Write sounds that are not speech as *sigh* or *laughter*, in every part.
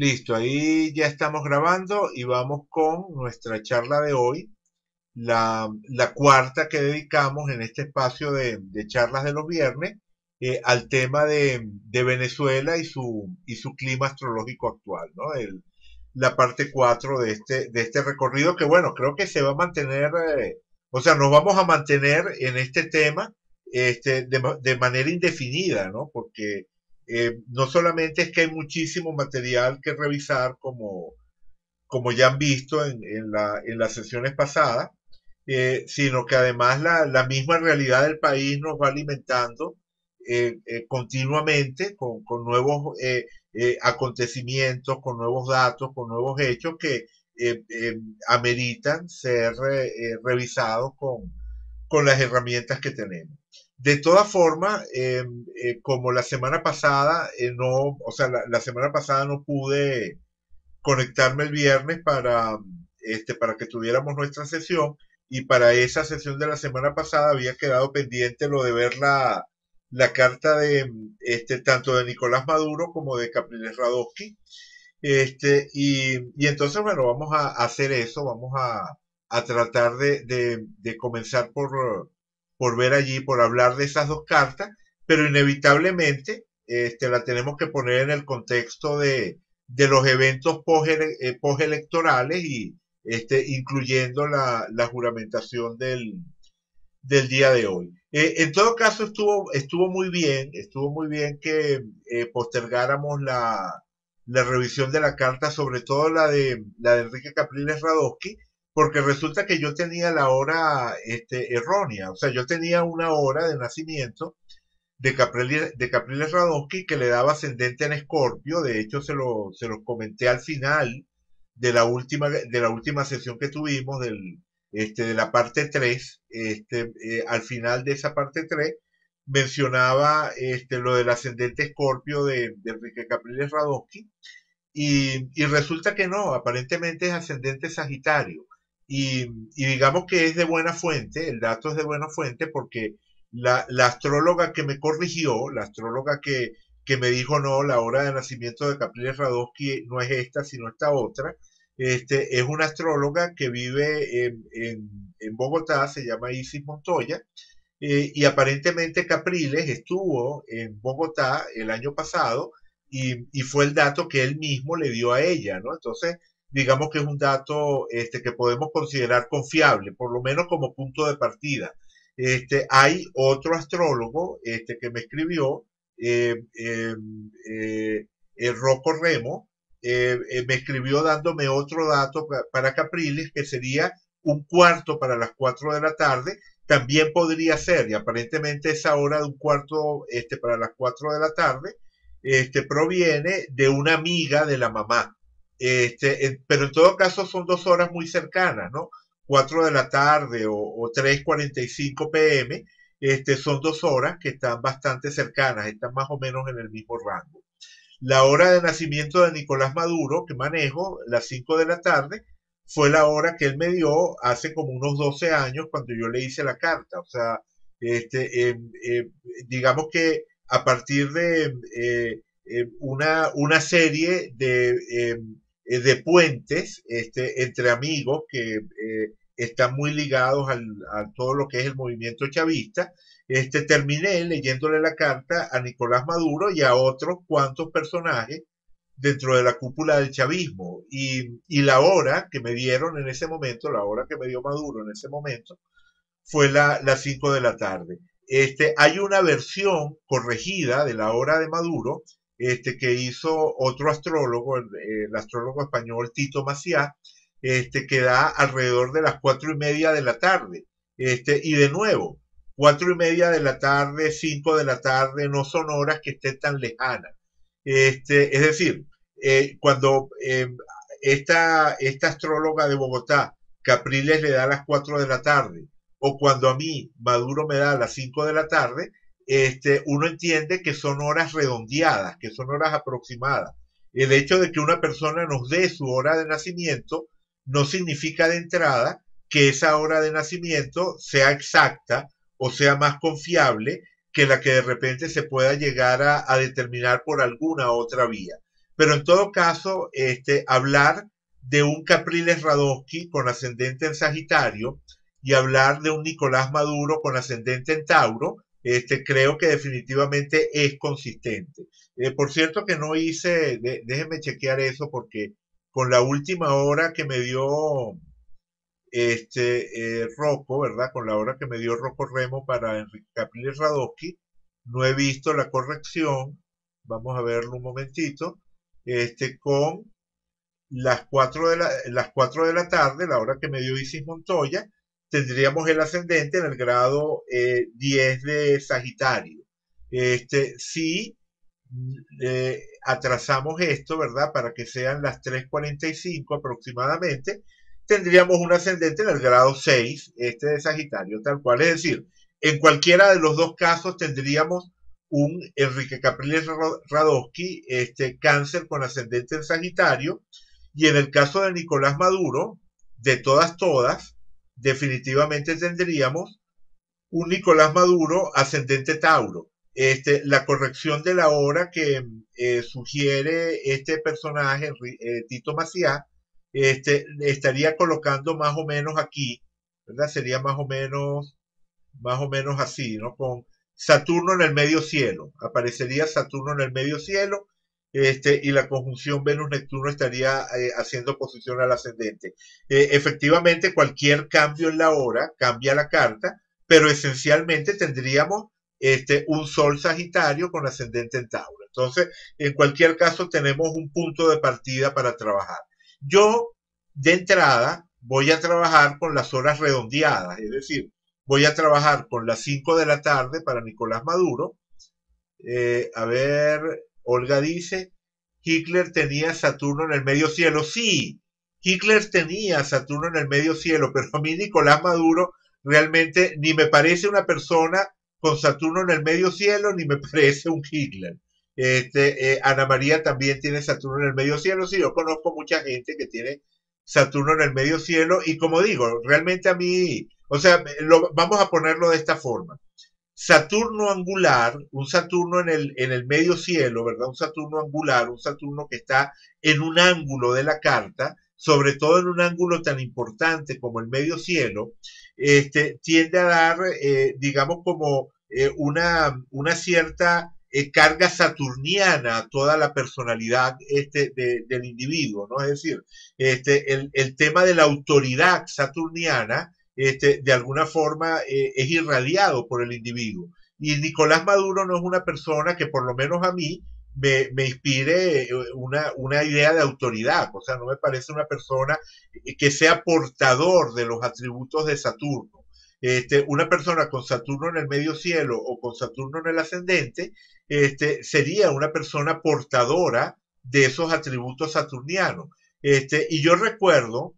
Listo, ahí ya estamos grabando y vamos con nuestra charla de hoy, la, cuarta que dedicamos en este espacio de, charlas de los viernes eh, al tema de, Venezuela y su, clima astrológico actual, ¿no? la parte cuatro de este, de este recorrido que bueno, creo que se va a mantener, eh, o sea, nos vamos a mantener en este tema este, de, de manera indefinida, ¿no? Porque eh, no solamente es que hay muchísimo material que revisar, como, ya han visto en, las sesiones pasadas, eh, sino que además la, misma realidad del país nos va alimentando eh, continuamente con, nuevos acontecimientos, con nuevos datos, con nuevos hechos que ameritan ser revisados con las herramientas que tenemos. De todas formas, eh, eh, como la semana pasada, eh, no, o sea, la, semana pasada no pude conectarme el viernes para, este, para que tuviéramos nuestra sesión y para esa sesión de la semana pasada había quedado pendiente lo de ver la, carta de, este, tanto de Nicolás Maduro como de Capriles Radosky. Este, y, entonces, bueno, vamos a hacer eso, vamos a, a tratar de comenzar por por ver allí, por hablar de esas dos cartas, pero inevitablemente este, la tenemos que poner en el contexto de, de los eventos eh, postelectorales y este, incluyendo la, la juramentación del, del, día de hoy. Eh, en todo caso, estuvo, estuvo muy bien, estuvo muy bien que eh, postergáramos la, revisión de la carta, sobre todo la de, la de Enrique Capriles Radosky, porque resulta que yo tenía la hora este, errónea, o sea, yo tenía una hora de nacimiento de Capriles, de que le daba ascendente en Escorpio, de hecho se lo, se los comenté al final de la última, de la última sesión que tuvimos del, este, de la parte 3, este, eh, al final de esa parte 3, mencionaba este, lo del ascendente escorpio de, Enrique Capriles radoski y, y, resulta que no, aparentemente es ascendente sagitario. Y, digamos que es de buena fuente, el dato es de buena fuente porque la, astróloga que me corrigió, la astróloga que, me dijo no, la hora de nacimiento de Capriles Radosky no es esta, sino esta otra, este, es una astróloga que vive en, Bogotá, se llama Isis Montoya, eh, y aparentemente Capriles estuvo en Bogotá el año pasado y, y, fue el dato que él mismo le dio a ella, ¿no? Entonces, digamos que es un dato este, que podemos considerar confiable, por lo menos como punto de partida. Este, hay otro astrólogo este, que me escribió, el eh, em, eh, eh, Rocco Remo, me escribió dándome otro dato para Capriles, que sería un cuarto para las cuatro de la tarde, también podría ser, y aparentemente esa hora de un cuarto este, para las cuatro de la tarde, este, proviene de una amiga de la mamá. Este, pero en todo caso son dos horas muy cercanas, ¿no? 4 de la tarde o, 3.45 pm, este, son dos horas que están bastante cercanas, están más o menos en el mismo rango. La hora de nacimiento de Nicolás Maduro, que manejo, las 5 de la tarde, fue la hora que él me dio hace como unos 12 años cuando yo le hice la carta. O sea, este, em, em, digamos que a partir de em, eh, una, una, serie de eh, de puentes este, entre amigos que eh, están muy ligados a todo lo que es el movimiento chavista. Este, terminé leyéndole la carta a Nicolás Maduro y a otros cuantos personajes dentro de la cúpula del chavismo. Y, la hora que me dieron en ese momento, la hora que me dio Maduro en ese momento, fue las 5 de la tarde. Este, hay una versión corregida de la hora de Maduro este, que hizo otro astrólogo, el, astrólogo español Tito Maciá, este, que da alrededor de las cuatro y media de la tarde. Este, y de nuevo, cuatro y media de la tarde, cinco de la tarde, no son horas que estén tan lejanas. Este, es decir, eh, cuando em, esta, esta astróloga de Bogotá, Capriles, le da las cuatro de la tarde, o cuando a mí Maduro me da las cinco de la tarde, este, uno entiende que son horas redondeadas, que son horas aproximadas. El hecho de que una persona nos dé su hora de nacimiento no significa de entrada que esa hora de nacimiento sea exacta o sea más confiable que la que de repente se pueda llegar a, determinar por alguna otra vía. Pero en todo caso, este, hablar de un Capriles Radosky con ascendente en Sagitario y hablar de un Nicolás Maduro con ascendente en Tauro este, creo que definitivamente es consistente. Eh, por cierto que no hice, déjenme chequear eso porque con la última hora que me dio este eh, Rocco, ¿verdad? Con la hora que me dio Rocco Remo para Enrique Capriles Radosky, no he visto la corrección, vamos a verlo un momentito, este, con las 4 de la, las 4 de la tarde, la hora que me dio Isis Montoya, tendríamos el ascendente en el grado 10 eh, de Sagitario. Este, si mm, eh, atrasamos esto, ¿verdad? Para que sean las 3.45 aproximadamente, tendríamos un ascendente en el grado 6, este de Sagitario, tal cual. Es decir, en cualquiera de los dos casos tendríamos un Enrique Capriles Radosky, este cáncer con ascendente en Sagitario, y en el caso de Nicolás Maduro, de todas, todas, definitivamente tendríamos un Nicolás Maduro ascendente Tauro. Este, la corrección de la hora que eh, sugiere este personaje, eh, Tito Maciá, este, estaría colocando más o menos aquí, ¿verdad? Sería más o menos, más o menos así, ¿no? Con Saturno en el medio cielo. Aparecería Saturno en el medio cielo este, y la conjunción Venus-Neptuno estaría eh, haciendo posición al ascendente. Eh, efectivamente, cualquier cambio en la hora cambia la carta, pero esencialmente tendríamos este, un Sol Sagitario con ascendente en Tauro. Entonces, en cualquier caso, tenemos un punto de partida para trabajar. Yo, de entrada, voy a trabajar con las horas redondeadas, es decir, voy a trabajar con las 5 de la tarde para Nicolás Maduro. Eh, a ver, Olga dice, Hitler tenía Saturno en el medio cielo. Sí, Hitler tenía Saturno en el medio cielo, *laughs* pero a mí Nicolás Maduro realmente ni me parece una persona con Saturno en el medio cielo, ni me *laughs* parece un Hitler. Este, eh, Ana María también tiene Saturno en el medio cielo. Sí, yo conozco mucha gente que tiene Saturno en el medio cielo y como digo, realmente a mí, o sea, vamos a ponerlo de esta forma. Saturno angular, un Saturno en el, medio cielo, ¿verdad? Un Saturno angular, un Saturno que está en un ángulo de la carta, sobre todo en un ángulo tan importante como el medio cielo, este, tiende a dar, eh, digamos, como eh, una, una cierta eh, carga saturniana a toda la personalidad este, del individuo, ¿no? Es decir, este, el, el tema de la autoridad saturniana este, de alguna forma eh, es irradiado por el individuo. Y Nicolás Maduro no es una persona que por lo menos a mí me, inspire eh, una, idea de autoridad, o sea, no me parece una persona eh, que sea portador de los atributos de Saturno. Este, una persona con Saturno en el medio cielo o con Saturno en el ascendente este, sería una persona portadora de esos atributos saturnianos. Este, y yo recuerdo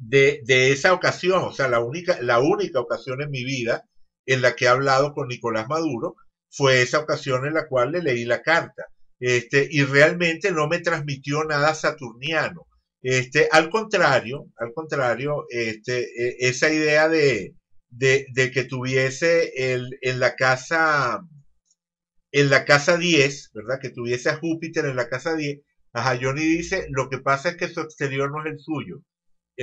de, esa ocasión, o sea, la única, la única ocasión en mi vida en la que he hablado con Nicolás Maduro fue esa ocasión en la cual le leí la carta. Este, y realmente no me transmitió nada saturniano. Este, al contrario, al contrario, este, e, esa idea de, de, que tuviese el, en la casa en la casa 10, ¿verdad? Que tuviese a Júpiter en la casa 10. Ajá, Johnny dice, lo que pasa es que su exterior no es el suyo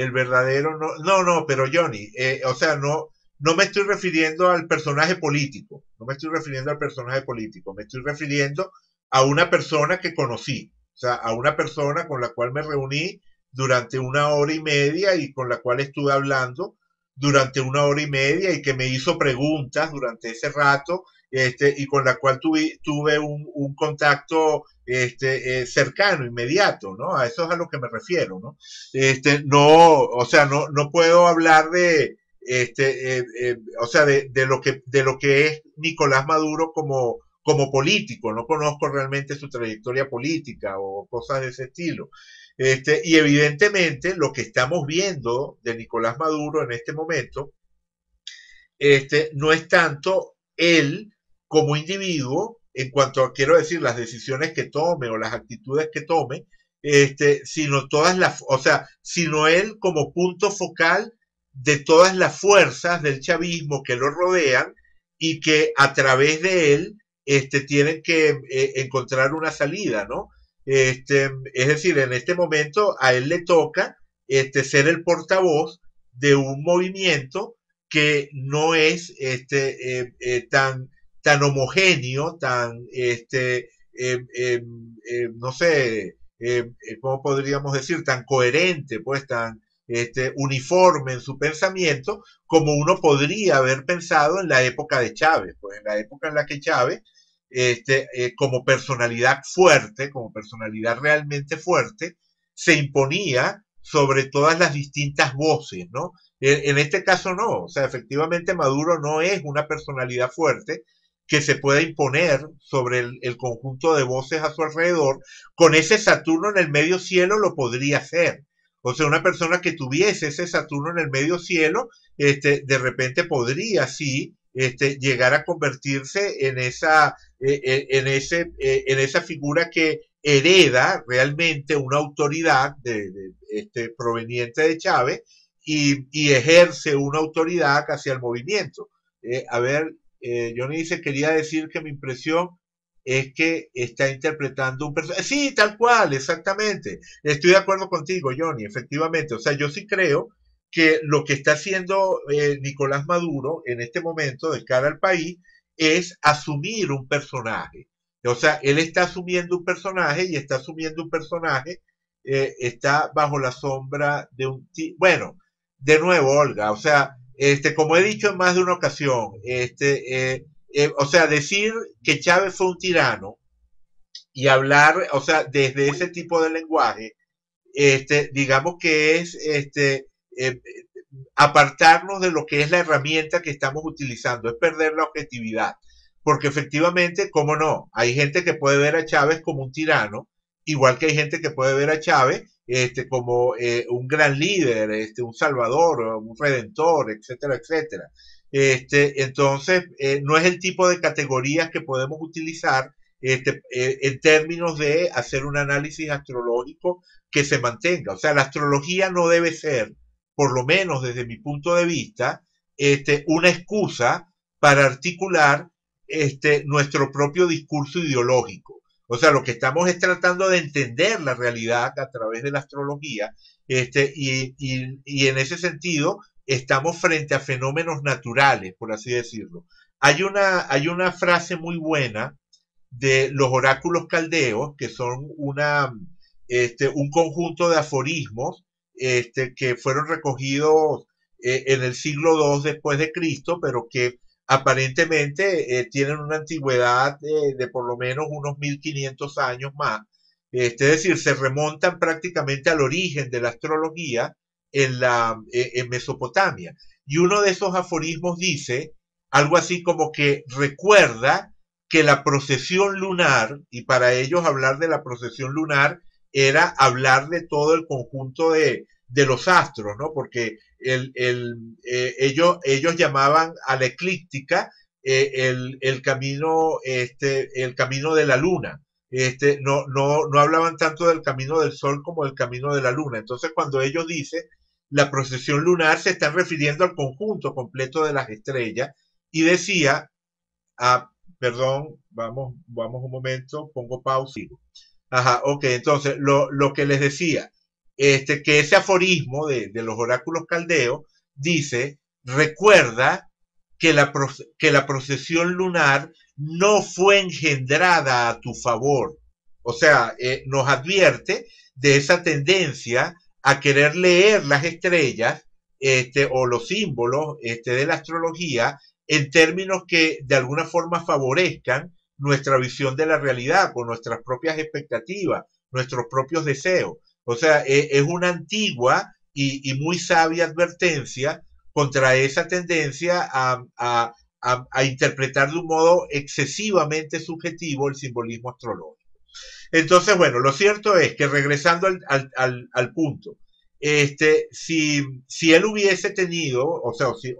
el verdadero no, no, no, pero Johnny, eh, o sea, no, no me estoy refiriendo al personaje político, no me estoy refiriendo al personaje político, me estoy refiriendo a una persona que conocí, o sea, a una persona con la cual me reuní durante una hora y media y con la cual estuve hablando durante una hora y media y que me hizo preguntas durante ese rato este, y con la cual tuve, un, contacto este, eh, cercano, inmediato, ¿no? A eso es a lo que me refiero, ¿no? Este, no, o sea, no, no puedo hablar de, este, eh, eh, o sea, de, lo que, de lo que es Nicolás Maduro como, como político, no conozco realmente su trayectoria política o cosas de ese estilo. Este, y evidentemente lo que estamos viendo de Nicolás Maduro en este momento este, no es tanto él como individuo, en cuanto a, quiero decir, las decisiones que tome o las actitudes que tome, este, sino todas las, o sea, sino él como punto focal de todas las fuerzas del chavismo que lo rodean y que a través de él este, tienen que eh, encontrar una salida, ¿no? Este, es decir, en este momento a él le toca este, ser el portavoz de un movimiento que no es este, eh, eh, tan tan homogéneo, tan, este, em, em, em, no sé, eh, ¿cómo podríamos decir? Tan coherente, pues tan este, uniforme en su pensamiento, como uno podría haber pensado en la época de Chávez, pues en la época en la que Chávez, este, eh, como personalidad fuerte, como personalidad realmente fuerte, se imponía sobre todas las distintas voces, ¿no? E, en, este caso no, o sea, efectivamente Maduro no es una personalidad fuerte, que se pueda imponer sobre el, conjunto de voces a su alrededor, con ese Saturno en el medio cielo lo podría hacer. O sea, una persona que tuviese ese Saturno en el medio cielo, este, de repente podría, sí, este, llegar a convertirse en esa, eh, eh, en, ese, eh, en esa figura que hereda realmente una autoridad de, este, proveniente de Chávez y, ejerce una autoridad hacia el movimiento. a ver, eh, Johnny dice, quería decir que mi impresión es que está interpretando un personaje. Sí, tal cual, exactamente. Estoy de acuerdo contigo, Johnny, efectivamente. O sea, yo sí creo que lo que está haciendo eh, Nicolás Maduro en este momento de cara al país es asumir un personaje. O sea, él está asumiendo un personaje y está asumiendo un personaje, eh, está bajo la sombra de un... Bueno, de nuevo, Olga, o sea, este, como he dicho en más de una ocasión, este, eh, eh, o sea, decir que Chávez fue un tirano y hablar, o sea, desde ese tipo de lenguaje, este, digamos que es este, eh, apartarnos de lo que es la herramienta que estamos utilizando, es perder la objetividad. Porque efectivamente, ¿cómo no? Hay gente que puede ver a Chávez como un tirano, igual que hay gente que puede ver a Chávez este, como eh, un gran líder, este, un salvador, un redentor, etcétera, etcétera. Este, entonces, eh, no es el tipo de categorías que podemos utilizar este, eh, en términos de hacer un análisis astrológico que se mantenga. O sea, la astrología no debe ser, por lo menos desde mi punto de vista, este, una excusa para articular este, nuestro propio discurso ideológico. O sea, lo que estamos es tratando de entender la realidad a través de la astrología este, y, en ese sentido estamos frente a fenómenos naturales, por así decirlo. Hay una, hay una frase muy buena de los oráculos caldeos, que son una, este, un conjunto de aforismos este, que fueron recogidos eh, en el siglo II después de Cristo, pero que aparentemente eh, tienen una antigüedad de, por lo menos unos 1500 años más. Este, es decir, se remontan prácticamente al origen de la astrología en, la, eh, Mesopotamia. Y uno de esos aforismos dice algo así como que recuerda que la procesión lunar, y para ellos hablar de la procesión lunar era hablar de todo el conjunto de, de los astros, ¿no? Porque el, eh, ellos, ellos llamaban a la eclíptica eh, el, camino, este, el camino de la luna. Este, no, no, hablaban tanto del camino del sol como del camino de la luna. Entonces, cuando ellos dicen la procesión lunar, se están refiriendo al conjunto completo de las estrellas. Y decía, ah, perdón, vamos, vamos un momento, pongo pausa. Ajá, ok, entonces, lo, lo que les decía, este, que ese aforismo de, los oráculos caldeos dice, recuerda que la, que la procesión lunar no fue engendrada a tu favor. O sea, eh, nos advierte de esa tendencia a querer leer las estrellas este, o los símbolos este, de la astrología en términos que de alguna forma favorezcan nuestra visión de la realidad con nuestras propias expectativas, nuestros propios deseos. O sea, e, es una antigua y, muy sabia advertencia contra esa tendencia a, interpretar de un modo excesivamente subjetivo el simbolismo astrológico. Entonces, bueno, lo cierto es que regresando al, punto, este, si, él hubiese tenido, o sea, o si,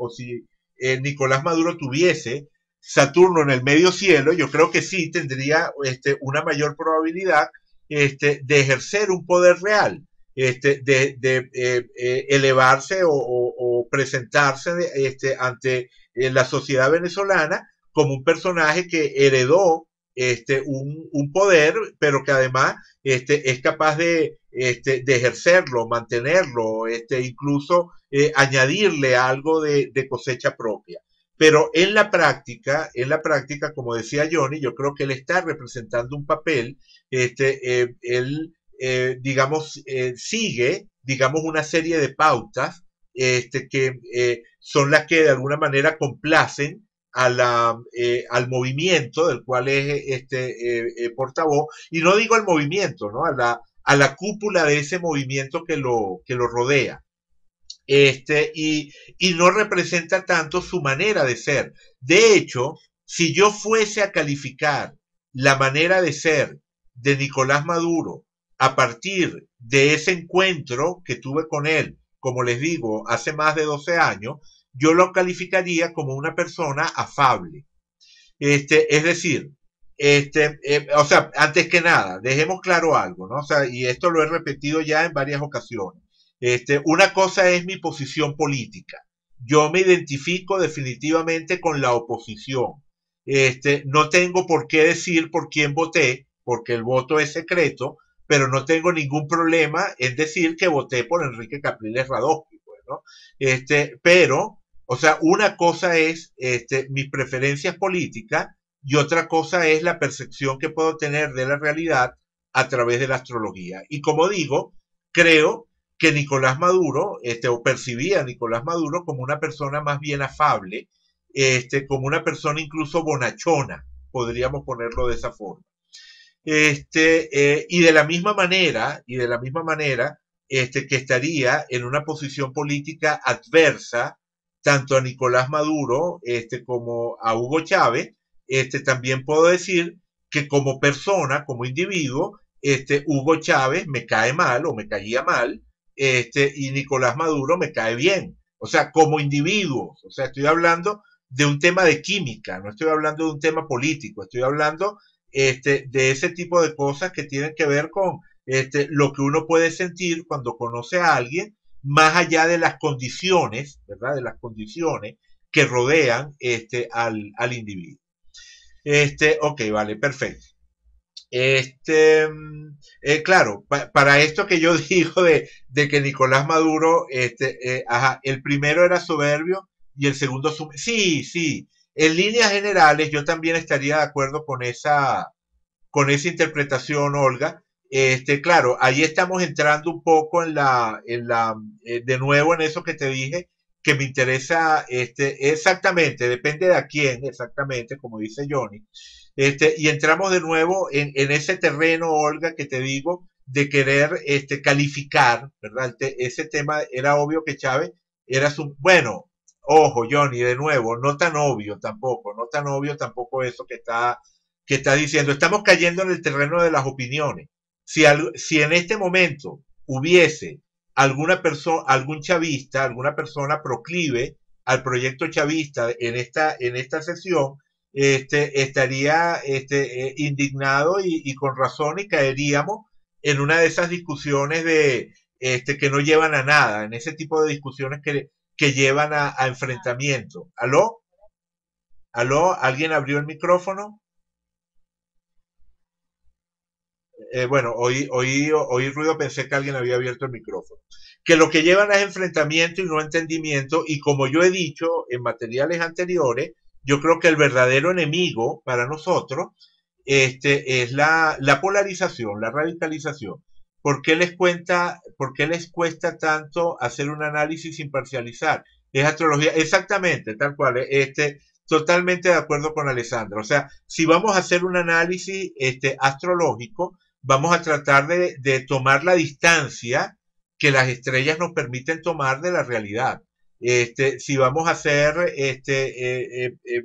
eh, Nicolás Maduro tuviese Saturno en el medio cielo, yo creo que sí tendría este, una mayor probabilidad este, de ejercer un poder real, este, de, eh, eh, elevarse o, presentarse este, ante eh, la sociedad venezolana como un personaje que heredó este, un, poder, pero que además este, es capaz de, este, de ejercerlo, mantenerlo, incluso añadirle algo de, de, cosecha propia. Pero en la práctica, en la práctica, como decía Johnny, yo creo que él está representando un papel este, eh, él, eh, digamos, eh, sigue, digamos, una serie de pautas este, que son las que de alguna manera complacen a la, al movimiento del cual es este portavoz, y no digo al movimiento, ¿no? A la, a la cúpula de ese movimiento que lo, que lo rodea. Este, y, y no representa tanto su manera de ser. De hecho, si yo fuese a calificar la manera de ser de Nicolás Maduro a partir de ese encuentro que tuve con él, como les digo, hace más de 12 años, yo lo calificaría como una persona afable. Este, es decir, este, eh, o sea, antes que nada, dejemos claro algo, ¿no? O sea, y esto lo he repetido ya en varias ocasiones. Este, una cosa es mi posición política. Yo me identifico definitivamente con la oposición. Este, no tengo por qué decir por quién voté, porque el voto es secreto, pero no tengo ningún problema en decir que voté por Enrique Capriles Radosky, pues, ¿no? Este, pero, o sea, una cosa es este, mis preferencias políticas y otra cosa es la percepción que puedo tener de la realidad a través de la astrología. Y como digo, creo que Nicolás Maduro, este, o percibía a Nicolás Maduro como una persona más bien afable, este, como una persona incluso bonachona, podríamos ponerlo de esa forma. Este, eh, y de la misma manera, y de la misma manera, este, que estaría en una posición política adversa tanto a Nicolás Maduro este, como a Hugo Chávez, este, también puedo decir que como persona, como individuo, este, Hugo Chávez me cae mal o me caía mal, este, y Nicolás Maduro me cae bien. O sea, como individuos, o sea, estoy hablando de un tema de química, no estoy hablando de un tema político, estoy hablando este, de ese tipo de cosas que tienen que ver con este, lo que uno puede sentir cuando conoce a alguien, más allá de las condiciones, ¿verdad? De las condiciones que rodean este, al, al individuo. Este, ok, vale, perfecto. Este, mm, eh, claro, para esto que yo *laughs* digo de, de que Nicolás Maduro, este, eh, ajá, el primero era soberbio y el segundo, sí, sí, en líneas generales, yo también estaría de acuerdo con esa, con esa interpretación, Olga. Este, claro, ahí estamos entrando un poco en la, la, eh, de nuevo en eso que te dije, que me interesa, este, exactamente, depende de a quién, exactamente, como dice Johnny. Este, y entramos de nuevo en, ese terreno, Olga, que te digo, de querer este, calificar, ¿verdad? Ese tema era obvio que Chávez era su, bueno, Ojo, Johnny, de nuevo, no tan obvio tampoco, no tan obvio tampoco eso que está, que está diciendo. Estamos cayendo en el terreno de las opiniones. Si, si en este momento hubiese alguna persona, algún chavista, alguna persona proclive al proyecto chavista en esta, en esta sesión, este, estaría este, eh, indignado y, y, con razón y caeríamos en una de esas discusiones de, este, que no llevan a nada, en ese tipo de discusiones que, que llevan a, enfrentamiento. ¿Aló? ¿Aló? ¿Alguien abrió el micrófono? Eh, bueno, oí, oí, oí, ruido, pensé que alguien había abierto el micrófono. Que lo que llevan es enfrentamiento y no entendimiento, y como yo he dicho en materiales anteriores, yo creo que el verdadero enemigo para nosotros este, es la polarización, la radicalización. ¿Por qué les cuenta, por les cuesta tanto hacer un análisis imparcializar? Es astrología, exactamente, tal cual, ¿eh? este, totalmente de acuerdo con Alessandro. O sea, si vamos a hacer un análisis este, astrológico, vamos a tratar de, tomar la distancia que las estrellas nos permiten tomar de la realidad. Este, si vamos a hacer este, eh, eh,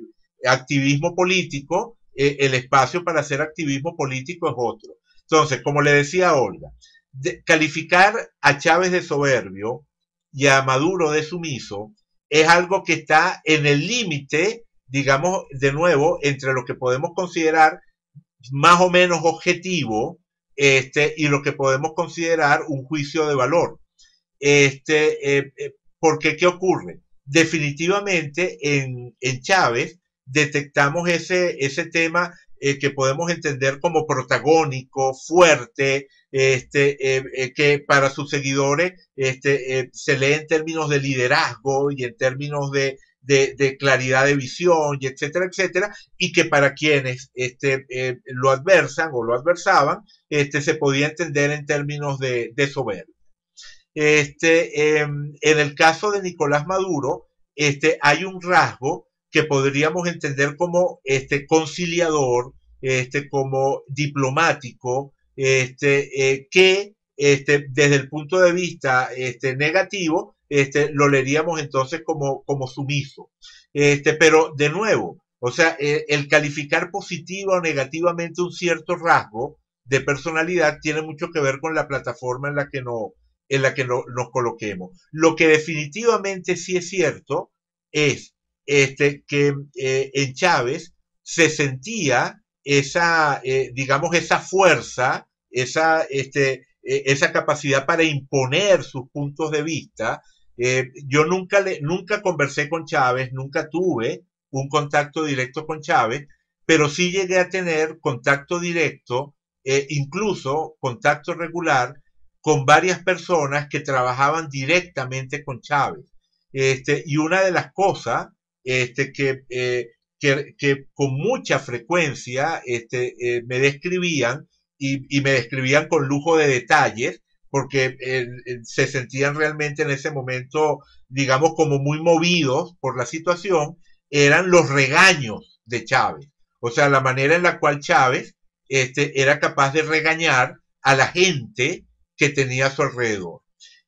activismo político, el espacio para hacer activismo político es otro. Entonces, como le decía Olga, calificar a Chávez de soberbio y a Maduro de sumiso es algo que está en el límite, digamos, de nuevo, entre lo que podemos considerar más o menos objetivo este, y lo que podemos considerar un juicio de valor. Este, eh, eh, qué? ¿qué ocurre? Definitivamente en, Chávez detectamos ese, ese tema eh, que podemos entender como protagónico, fuerte, este, eh, eh, que para sus seguidores este, eh, se lee en términos de liderazgo y en términos de, claridad de visión, y etcétera, etcétera, y que para quienes este, lo adversan o lo adversaban, este, se podía entender en términos de, de soberbia. Este, em, en el caso de Nicolás Maduro, este, hay un rasgo que podríamos entender como este, conciliador, este, como diplomático, este, eh, que este, desde el punto de vista este, negativo este, lo leeríamos entonces como, sumiso. Este, pero de nuevo, o sea, eh, el calificar positiva o negativamente un cierto rasgo de personalidad tiene mucho que ver con la plataforma en la que, no, en la que nos coloquemos. Lo que definitivamente sí es cierto es este, que eh, en Chávez se sentía esa, eh, digamos, esa fuerza, esa, este, eh, esa capacidad para imponer sus puntos de vista. Eh, yo nunca, le, nunca conversé con Chávez, nunca tuve un contacto directo con Chávez, pero sí llegué a tener contacto directo, incluso contacto regular, con varias personas que trabajaban directamente con Chávez. Este, y una de las cosas este, que, que, con mucha frecuencia este, eh, me describían y, me describían con lujo de detalles porque se sentían realmente en ese momento, digamos, como muy movidos por la situación, eran los regaños de Chávez. O sea, la manera en la cual Chávez este, era capaz de regañar a la gente que tenía a su alrededor.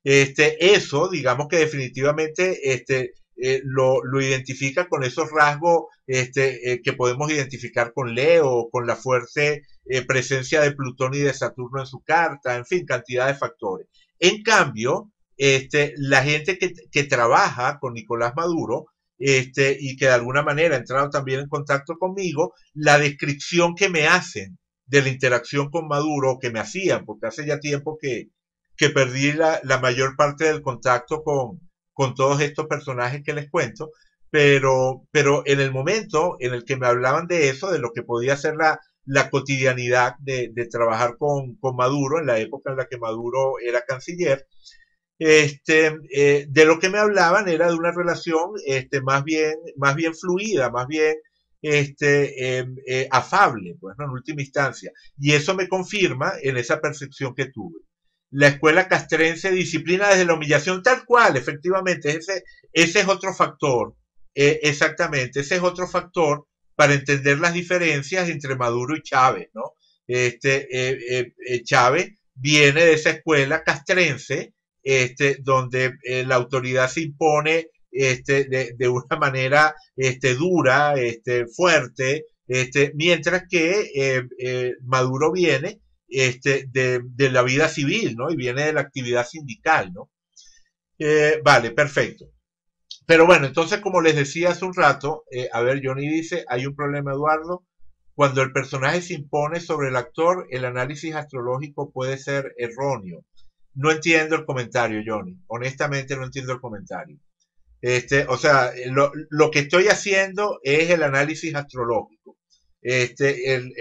Este, eso, digamos que definitivamente este, eh, lo, lo, identifica con esos rasgos este, eh, que podemos identificar con Leo, con la fuerte eh, presencia de Plutón y de Saturno en su carta, en fin, cantidad de factores. En cambio, este, la gente que, que trabaja con Nicolás Maduro este, y que de alguna manera ha entrado también en contacto conmigo, la descripción que me hacen de la interacción con Maduro, que me hacían, porque hace ya tiempo que, que perdí la, la mayor parte del contacto con, con todos estos personajes que les cuento, pero, pero en el momento en el que me hablaban de eso, de lo que podía ser la, la cotidianidad de, trabajar con, Maduro, en la época en la que Maduro era canciller, este, eh, de lo que me hablaban era de una relación este, más, bien, más bien fluida, más bien este, em, eh, afable, pues, en última instancia. Y eso me confirma en esa percepción que tuve la escuela castrense disciplina desde la humillación tal cual, efectivamente, ese, ese es otro factor, eh, exactamente, ese es otro factor para entender las diferencias entre Maduro y Chávez, ¿no? Este, eh, eh, Chávez viene de esa escuela castrense, este, donde la autoridad se impone este, de, de, una manera este, dura, este, fuerte, este, mientras que Maduro viene este, de, la vida civil, ¿no? Y viene de la actividad sindical, ¿no? Eh, vale, perfecto. Pero bueno, entonces como les decía hace un rato, eh, a ver, Johnny dice, hay un problema, Eduardo. Cuando el personaje se impone sobre el actor, el análisis astrológico puede ser erróneo. No entiendo el comentario, Johnny. Honestamente no entiendo el comentario. Este, o sea, lo, que estoy haciendo es el análisis astrológico. Este, el,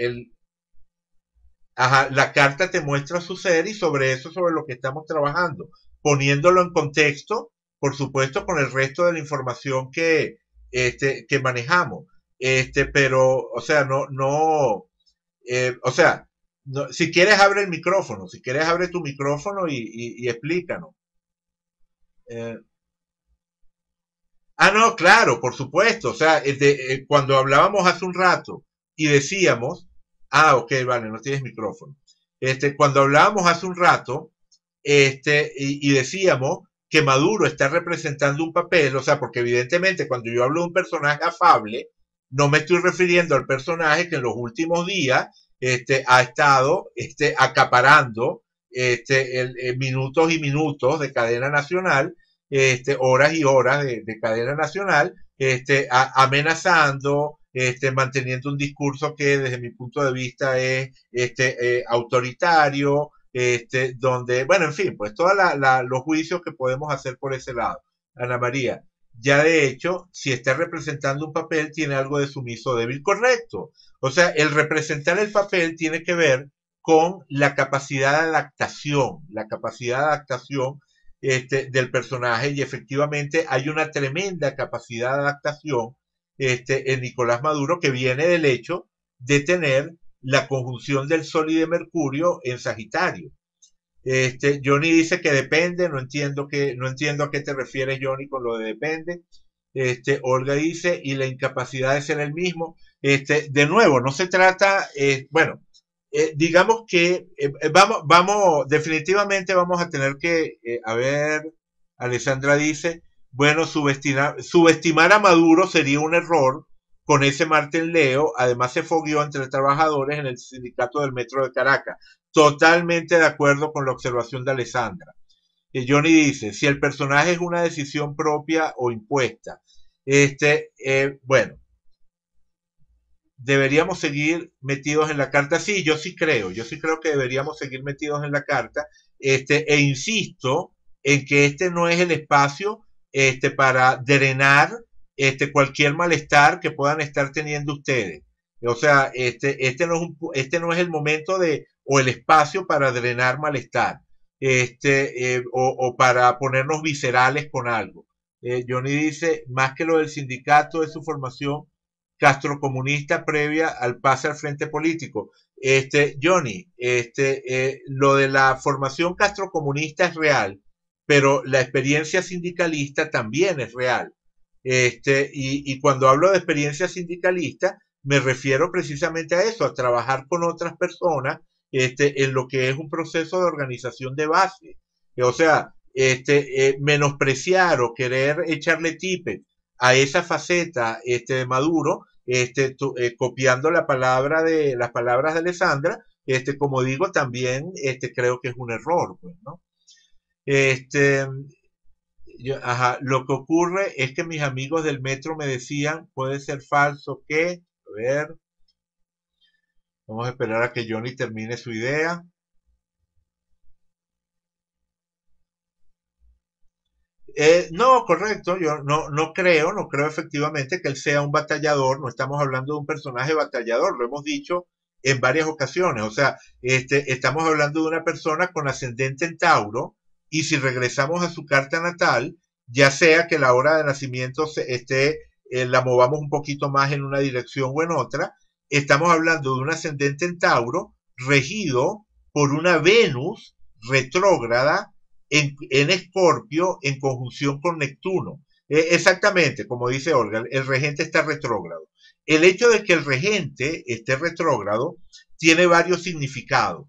Ajá, la carta te muestra su ser y sobre eso, sobre lo que estamos trabajando, poniéndolo en contexto, por supuesto, con el resto de la información que, este, manejamos. Este, pero, o sea, no, no, eh, o sea, si quieres abre el micrófono, si quieres abre tu micrófono y, explícanos. Eh, ah, no, claro, por supuesto, o sea, eh, cuando hablábamos hace un rato y decíamos Ah, ok, vale, no tienes micrófono. Este, cuando hablábamos hace un rato este, y, decíamos que Maduro está representando un papel, o sea, porque evidentemente cuando yo hablo de un personaje afable, no me estoy refiriendo al personaje que en los últimos días este, ha estado este, acaparando este, eh, minutos y minutos de cadena nacional, este, horas y horas de, cadena nacional, este, amenazando, este, manteniendo un discurso que desde mi punto de vista es este, eh, autoritario, este, donde, bueno, en fin, pues todos los juicios que podemos hacer por ese lado. Ana María, ya de hecho, si está representando un papel, tiene algo de sumiso débil correcto. O sea, el representar el papel tiene que ver con la capacidad de adaptación, la capacidad de adaptación este, del personaje y efectivamente hay una tremenda capacidad de adaptación este, en Nicolás Maduro, que viene del hecho de tener la conjunción del Sol y de Mercurio en Sagitario. Este, Johnny dice que depende, no entiendo, no entiendo a qué te refieres Johnny con lo de depende. Este, Olga dice, y la incapacidad de ser el mismo. Este, de nuevo, no se trata, eh, bueno, eh, digamos que eh, vamos, vamos, definitivamente vamos a tener que, a ver, Alessandra dice, bueno, subestimar a Maduro sería un error con ese Martín Leo. Además, se fogueó entre trabajadores en el sindicato del Metro de Caracas. Totalmente de acuerdo con la observación de Alessandra. Eh, Johnny dice, si el personaje es una decisión propia o impuesta, este, eh, bueno, deberíamos seguir metidos en la carta. Sí, yo sí creo, yo sí creo que deberíamos seguir metidos en la carta. Este, e insisto en que este no es el espacio este, para drenar este, cualquier malestar que puedan estar teniendo ustedes. O sea, este, este, no es este no es el momento de, o el espacio para drenar malestar, este, eh, o, para ponernos viscerales con algo. Eh, Johnny dice, más que lo del sindicato de su formación castrocomunista previa al pase al frente político. Este, Johnny, este, eh, lo de la formación castrocomunista es real pero la experiencia sindicalista también es real. Este, y, y cuando hablo de experiencia sindicalista, me refiero precisamente a eso, a trabajar con otras personas este, en lo que es un proceso de organización de base. O sea, este, eh, menospreciar o querer echarle tipe a esa faceta este, de Maduro, este, eh, copiando la palabra de, las palabras de Alessandra, este, como digo, también este, creo que es un error. Pues, ¿no? Este, lo que ocurre es que mis amigos del metro me decían, puede ser falso que, a ver, vamos a esperar a que Johnny termine su idea. Eh, no, correcto, yo no, no creo, no creo efectivamente que él sea un batallador, no estamos hablando de un personaje batallador, lo hemos dicho en varias ocasiones, o sea, este, estamos hablando de una persona con ascendente en Tauro, y si regresamos a su carta natal, ya sea que la hora de nacimiento se esté, eh, la movamos un poquito más en una dirección o en otra, estamos hablando de un ascendente en Tauro regido por una Venus retrógrada en, Escorpio en conjunción con Neptuno. Eh, exactamente, como dice Olga, el regente está retrógrado. El hecho de que el regente esté retrógrado tiene varios significados.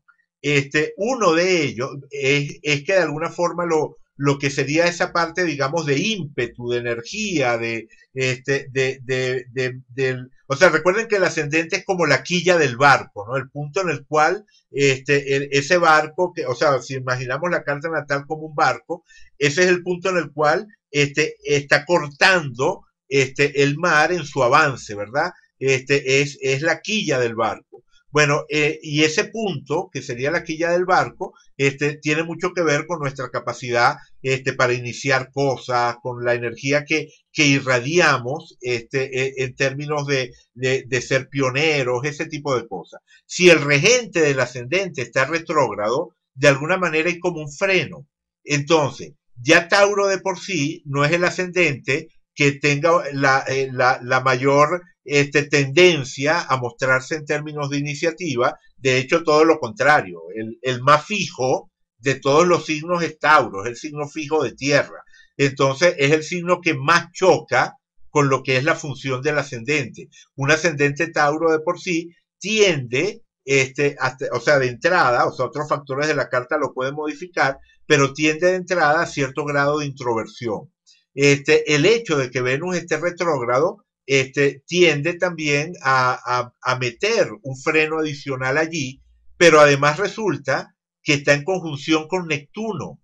Este, uno de ellos es, que de alguna forma lo, lo que sería esa parte, digamos, de ímpetu, de energía, de, este, de, de, o sea, recuerden que el ascendente es como la quilla del barco, ¿no? El punto en el cual, este, ese barco, que, o sea, si imaginamos la carta natal como un barco, ese es el punto en el cual, este, está cortando, este, el mar en su avance, ¿verdad? Este, es, es la quilla del barco. Bueno, eh, y ese punto, que sería la quilla del barco, este, tiene mucho que ver con nuestra capacidad este, para iniciar cosas, con la energía que, irradiamos este, e, en términos de, de, ser pioneros, ese tipo de cosas. Si el regente del ascendente está retrógrado, de alguna manera es como un freno. Entonces, ya Tauro de por sí no es el ascendente que tenga la, eh, la, la mayor este, tendencia a mostrarse en términos de iniciativa, de hecho todo lo contrario, el, más fijo de todos los signos es Tauro, es el signo fijo de tierra, entonces es el signo que más choca con lo que es la función del ascendente. Un ascendente Tauro de por sí tiende, este, o sea, de entrada, o sea, otros factores de la carta lo pueden modificar, pero tiende de entrada a cierto grado de introversión. Este, el hecho de que Venus esté retrógrado este, tiende también a, meter un freno adicional allí, pero además resulta que está en conjunción con Neptuno,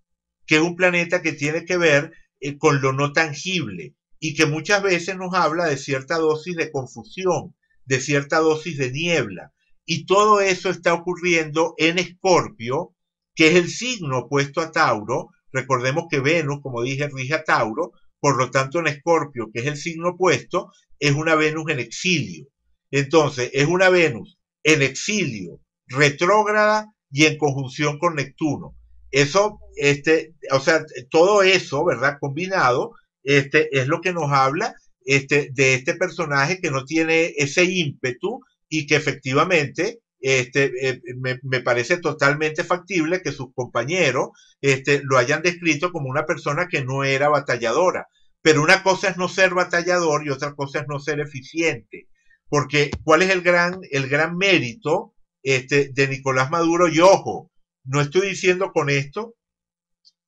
que es un planeta que tiene que ver eh, con lo no tangible y que muchas veces nos habla de cierta dosis de confusión, de cierta dosis de niebla. Y todo eso está ocurriendo en Escorpio, que es el signo opuesto a Tauro. Recordemos que Venus, como dije, rige a Tauro, por lo tanto en Escorpio, que es el signo opuesto, es una Venus en exilio. Entonces, es una Venus en exilio, retrógrada y en conjunción con Neptuno. Eso, este, o sea, todo eso, ¿verdad? Combinado, este, es lo que nos habla este, de este personaje que no tiene ese ímpetu y que efectivamente este, eh, me, parece totalmente factible que sus compañeros este, lo hayan descrito como una persona que no era batalladora, pero una cosa es no ser batallador y otra cosa es no ser eficiente. Porque ¿cuál es el gran, el gran mérito este, de Nicolás Maduro? Y ojo, no estoy diciendo con esto,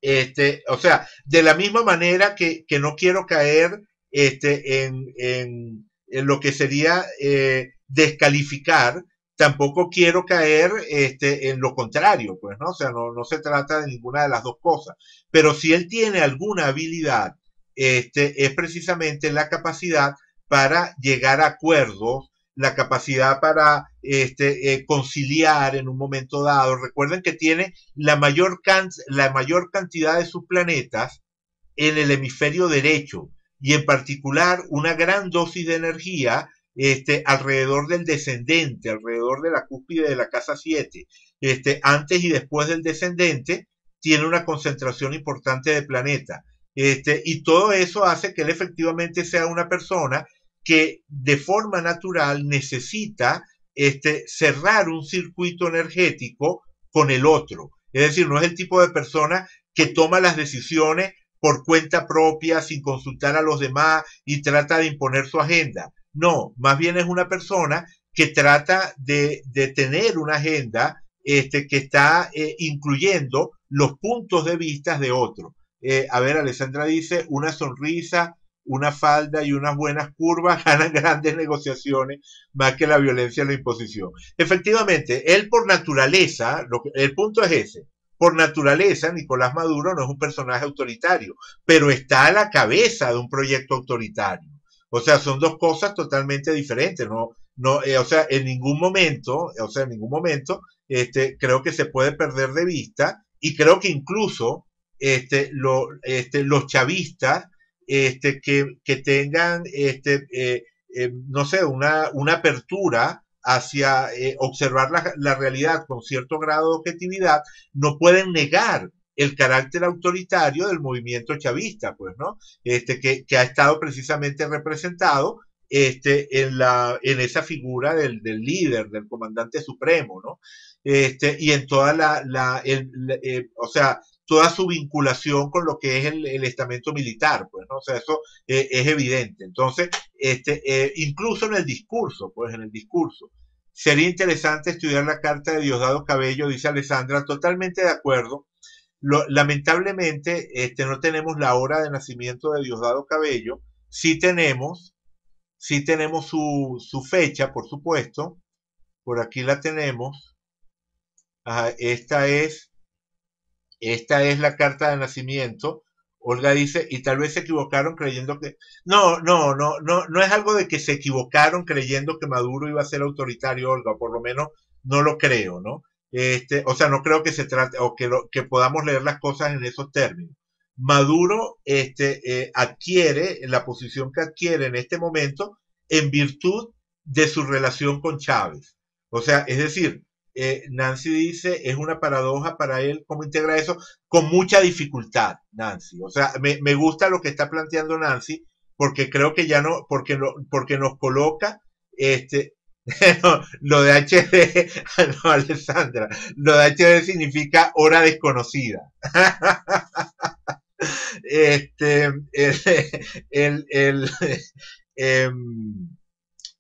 este, o sea, de la misma manera que, que no quiero caer este, en, en, en, lo que sería eh, descalificar, tampoco quiero caer este, en lo contrario, pues, ¿no? O sea, no, no se trata de ninguna de las dos cosas. Pero si él tiene alguna habilidad este, es precisamente la capacidad para llegar a acuerdos, la capacidad para este, eh, conciliar en un momento dado. Recuerden que tiene la mayor, la mayor cantidad de sus planetas en el hemisferio derecho y en particular una gran dosis de energía este, alrededor del descendente, alrededor de la cúspide de la casa 7. antes y después del descendente tiene una concentración importante de planeta. Este, y todo eso hace que él efectivamente sea una persona que de forma natural necesita este, cerrar un circuito energético con el otro. Es decir, no es el tipo de persona que toma las decisiones por cuenta propia, sin consultar a los demás y trata de imponer su agenda. No, más bien es una persona que trata de, tener una agenda este, que está eh, incluyendo los puntos de vista de otro. Eh, a ver, Alessandra dice, una sonrisa, una falda y unas buenas curvas *laughs* ganan grandes negociaciones más que la violencia y la imposición. Efectivamente, él por naturaleza, el punto es ese, por naturaleza Nicolás Maduro no es un personaje autoritario, pero está a la cabeza de un proyecto autoritario. O sea, son dos cosas totalmente diferentes, ¿no? No, eh, o sea, en ningún momento, o sea, en ningún momento, este, creo que se puede perder de vista y creo que incluso este, este, los chavistas este, que, tengan, este, eh, eh, no sé, una, apertura hacia eh, observar la, realidad con cierto grado de objetividad, no pueden negar el carácter autoritario del movimiento chavista, pues, ¿no? Este, que, ha estado precisamente representado este, en, la, en esa figura del, líder, del comandante supremo, ¿no? Este, y en toda la, o sea, toda su vinculación con lo que es el, estamento militar, pues, ¿no? O sea, eso eh, es evidente. Entonces, este, eh, incluso en el discurso, pues, en el discurso. Sería interesante estudiar la carta de Diosdado Cabello, dice Alessandra, totalmente de acuerdo. lamentablemente, este, no tenemos la hora de nacimiento de Diosdado Cabello. Sí tenemos, sí tenemos su, fecha, por supuesto. Por aquí la tenemos. esta es esta es la carta de nacimiento. Olga dice, y tal vez se equivocaron creyendo que... No, no, no, no, no es algo de que se equivocaron creyendo que Maduro iba a ser autoritario, Olga, por lo menos no lo creo, ¿no? Este, o sea, no creo que se trate, o que, que podamos leer las cosas en esos términos. Maduro este, eh, adquiere la posición que adquiere en este momento en virtud de su relación con Chávez. O sea, es decir, eh, Nancy dice, es una paradoja para él cómo integra eso, con mucha dificultad, Nancy. O sea, me, gusta lo que está planteando Nancy, porque creo que ya no, porque, no, porque nos coloca este, *laughs* lo de HD, *laughs* no, Alessandra, lo de HD significa hora desconocida. *laughs* este, el, el, el, el em,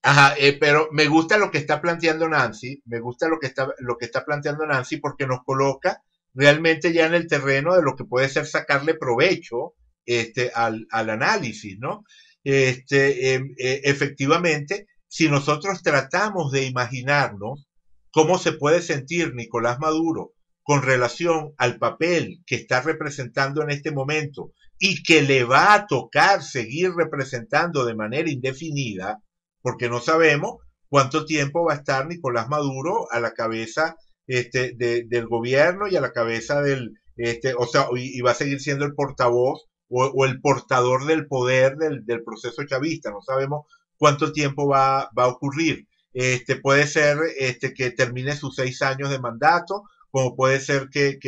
Ajá, eh, pero me gusta lo que está planteando Nancy, me gusta lo que está, lo que está planteando Nancy porque nos coloca realmente ya en el terreno de lo que puede ser sacarle provecho este, al, análisis, ¿no? Este, em, e, efectivamente, si nosotros tratamos de imaginarnos cómo se puede sentir Nicolás Maduro con relación al papel que está representando en este momento y que le va a tocar seguir representando de manera indefinida, porque no sabemos cuánto tiempo va a estar Nicolás Maduro a la cabeza este, del gobierno y a la cabeza del, este, o sea, y, va a seguir siendo el portavoz o, el portador del poder del, proceso chavista. No sabemos cuánto tiempo va, va a ocurrir. Este, puede ser este, que termine sus seis años de mandato, como puede ser que,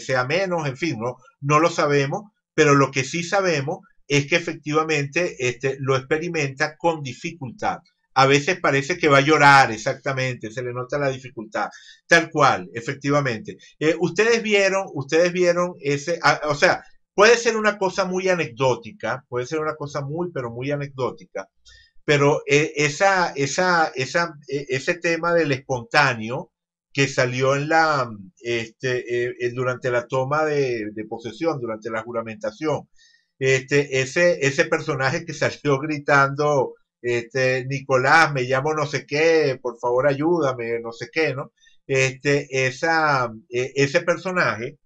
sea menos, en fin, no, no lo sabemos, pero lo que sí sabemos es que efectivamente este, lo experimenta con dificultad. A veces parece que va a llorar, exactamente, se le nota la dificultad. Tal cual, efectivamente. Eh, ustedes vieron, ustedes vieron ese, o sea, puede ser una cosa muy anecdótica, puede ser una cosa muy, pero muy anecdótica, pero eh, esa, esa, esa, e, ese tema del espontáneo que salió en la, este, eh, durante la toma de posesión, durante la juramentación, este, ese, ese personaje que salió gritando, este, Nicolás, me llamo no sé qué, por favor ayúdame, no sé qué, ¿no? Este, esa, e, ese personaje,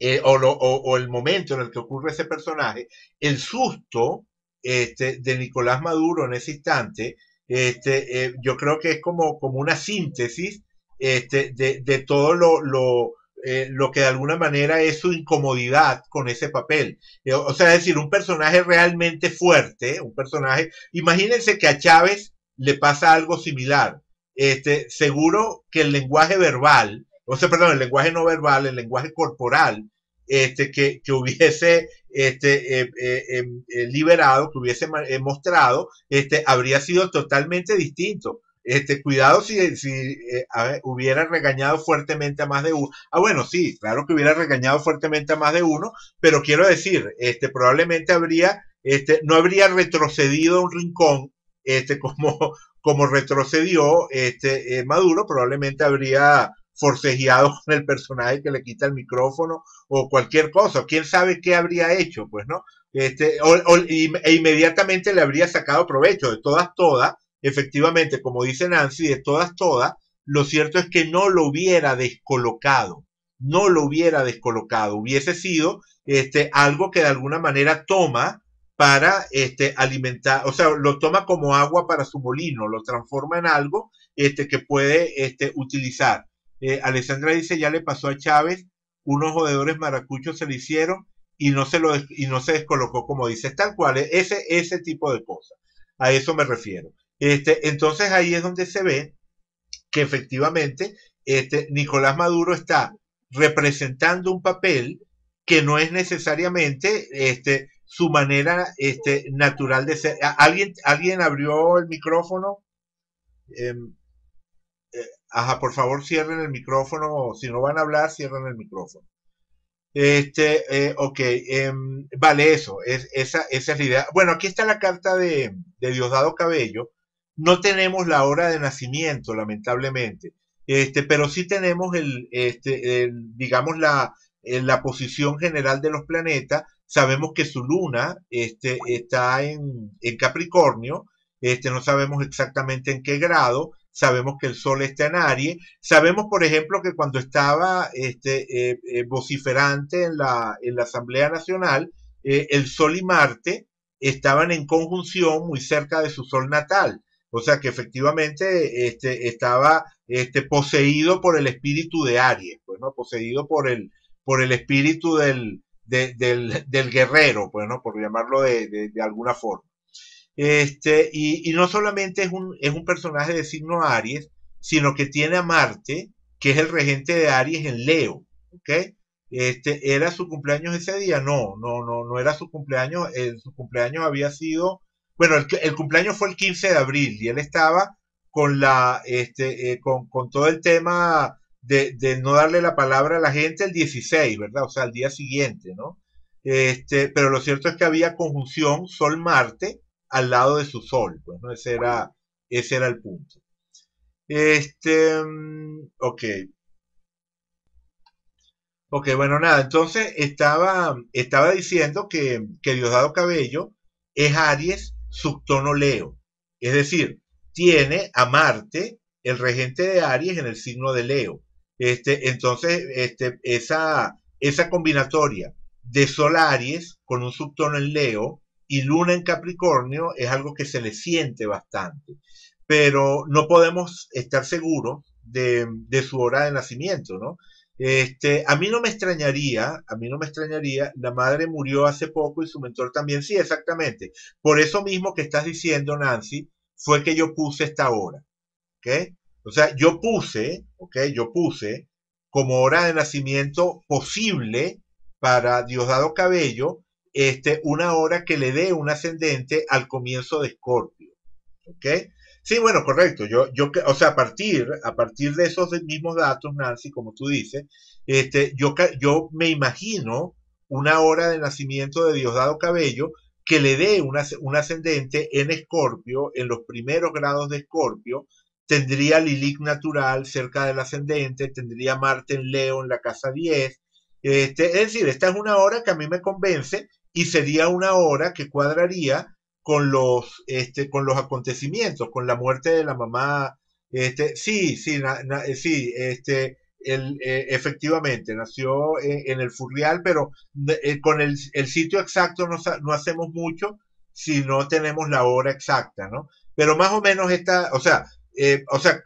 eh, o, lo, el momento en el que ocurre ese personaje, el susto este, de Nicolás Maduro en ese instante, este, eh, yo creo que es como, como una síntesis este, de, todo lo, lo eh, lo que de alguna manera es su incomodidad con ese papel. Eh, o sea, es decir, un personaje realmente fuerte, un personaje, imagínense que a Chávez le pasa algo similar. Este, seguro que el lenguaje verbal, o sea, perdón, el lenguaje no verbal, el lenguaje corporal, este, que, hubiese este, eh, em, liberado, que hubiese mostrado, este, habría sido totalmente distinto este, cuidado si, si eh, hubiera regañado fuertemente a más de uno. Ah, bueno, sí, claro que hubiera regañado fuertemente a más de uno, pero quiero decir, este, probablemente habría, este, no habría retrocedido un rincón, este, *laughs* como, como retrocedió este, eh, Maduro, probablemente habría forcejeado con el personaje que le quita el micrófono o cualquier cosa. ¿Quién sabe qué habría hecho? Pues no. Este, o, e inmediatamente le habría sacado provecho. De todas, todas, efectivamente, como dice Nancy, de todas, todas, lo cierto es que no lo hubiera descolocado, no lo hubiera descolocado, hubiese sido este, algo que de alguna manera toma para este, alimentar, o sea, lo toma como agua para su molino, lo transforma en algo este, que puede este, utilizar. Eh, Alessandra dice, ya le pasó a Chávez, unos jodedores maracuchos se le hicieron y no se, lo, y no se descolocó como dice, tal cual, e-, ese, ese tipo de cosas. A eso me refiero. Este, entonces ahí es donde se ve que efectivamente este, Nicolás Maduro está representando un papel que no es necesariamente este, su manera este, natural de ser. ¿Alguien, ¿Alguien abrió el micrófono? Em, eh, ajá, por favor cierren el micrófono, si no van a hablar, cierren el micrófono. Este, eh, ok, em, vale eso, esa, es la idea. Bueno, aquí está la carta de Diosdado Cabello, no tenemos la hora de nacimiento, lamentablemente, este, pero sí tenemos el, este, digamos, la, eh, la posición general de los planetas. Sabemos que su luna este, está en, Capricornio, este, no sabemos exactamente en qué grado, sabemos que el Sol está en Aries, sabemos, por ejemplo, que cuando estaba este, eh, eh, vociferante en la, en la, Asamblea Nacional, el Sol y Marte estaban en conjunción muy cerca de su Sol natal. O sea que efectivamente este, estaba este, poseído por el espíritu de Aries, pues, ¿no? poseído por el, por el espíritu del, del, del, guerrero, pues, por llamarlo de, alguna forma. Este, y, no solamente es un, es un personaje de signo Aries, sino que tiene a Marte, que es el regente de Aries en Leo. Este, ¿Era su cumpleaños ese día? No, no, no, no era su cumpleaños. en eh, su cumpleaños había sido bueno, el, cumpleaños fue el 15 de abril y él estaba con, la, este, eh, con, todo el tema de, no darle la palabra a la gente el 16, ¿verdad? O sea, al día siguiente, ¿no? Este, pero lo cierto es que había conjunción Sol-Marte al lado de su Sol, pues, ¿no? Ese era, ese era el punto. Este, mm, ok. Ok, bueno, nada, entonces estaba, estaba diciendo que, que Diosdado Cabello es Aries subtono Leo. Es decir, tiene a Marte, el regente de Aries, en el signo de Leo. Este, entonces, este, esa, esa combinatoria de Sol Aries con un subtono en Leo y Luna en Capricornio es algo que se le siente bastante. Pero no podemos estar seguros de, de su hora de nacimiento, ¿no? Este, a mí no me extrañaría, a mí no me extrañaría, la madre murió hace poco y su mentor también, sí, exactamente. Por eso mismo que estás diciendo, Nancy, fue que yo puse esta hora. ¿Ok? O sea, yo puse, ¿ok? Yo puse como hora de nacimiento posible para Diosdado Cabello, este, una hora que le dé un ascendente al comienzo de Escorpio. ¿Ok? Sí, bueno, correcto. Yo, yo, o sea, a partir, a partir de esos mismos datos, Nancy, como tú dices, este, yo, yo me imagino una hora de nacimiento de Diosdado Cabello que le dé un ascendente en Escorpio, en los primeros grados de Escorpio, tendría Lilith natural cerca del ascendente, tendría Marte en Leo en la casa 10. Este, es decir, esta es una hora que a mí me convence y sería una hora que cuadraría con los, este, con los acontecimientos, con la muerte de la mamá. Este, sí, sí, eh, sí, este, el, eh, efectivamente, nació eh, en, el Furrial, pero con el, el, sitio exacto no, no, hacemos mucho si no tenemos la hora exacta, ¿no? Pero más o menos está, o sea, o sea,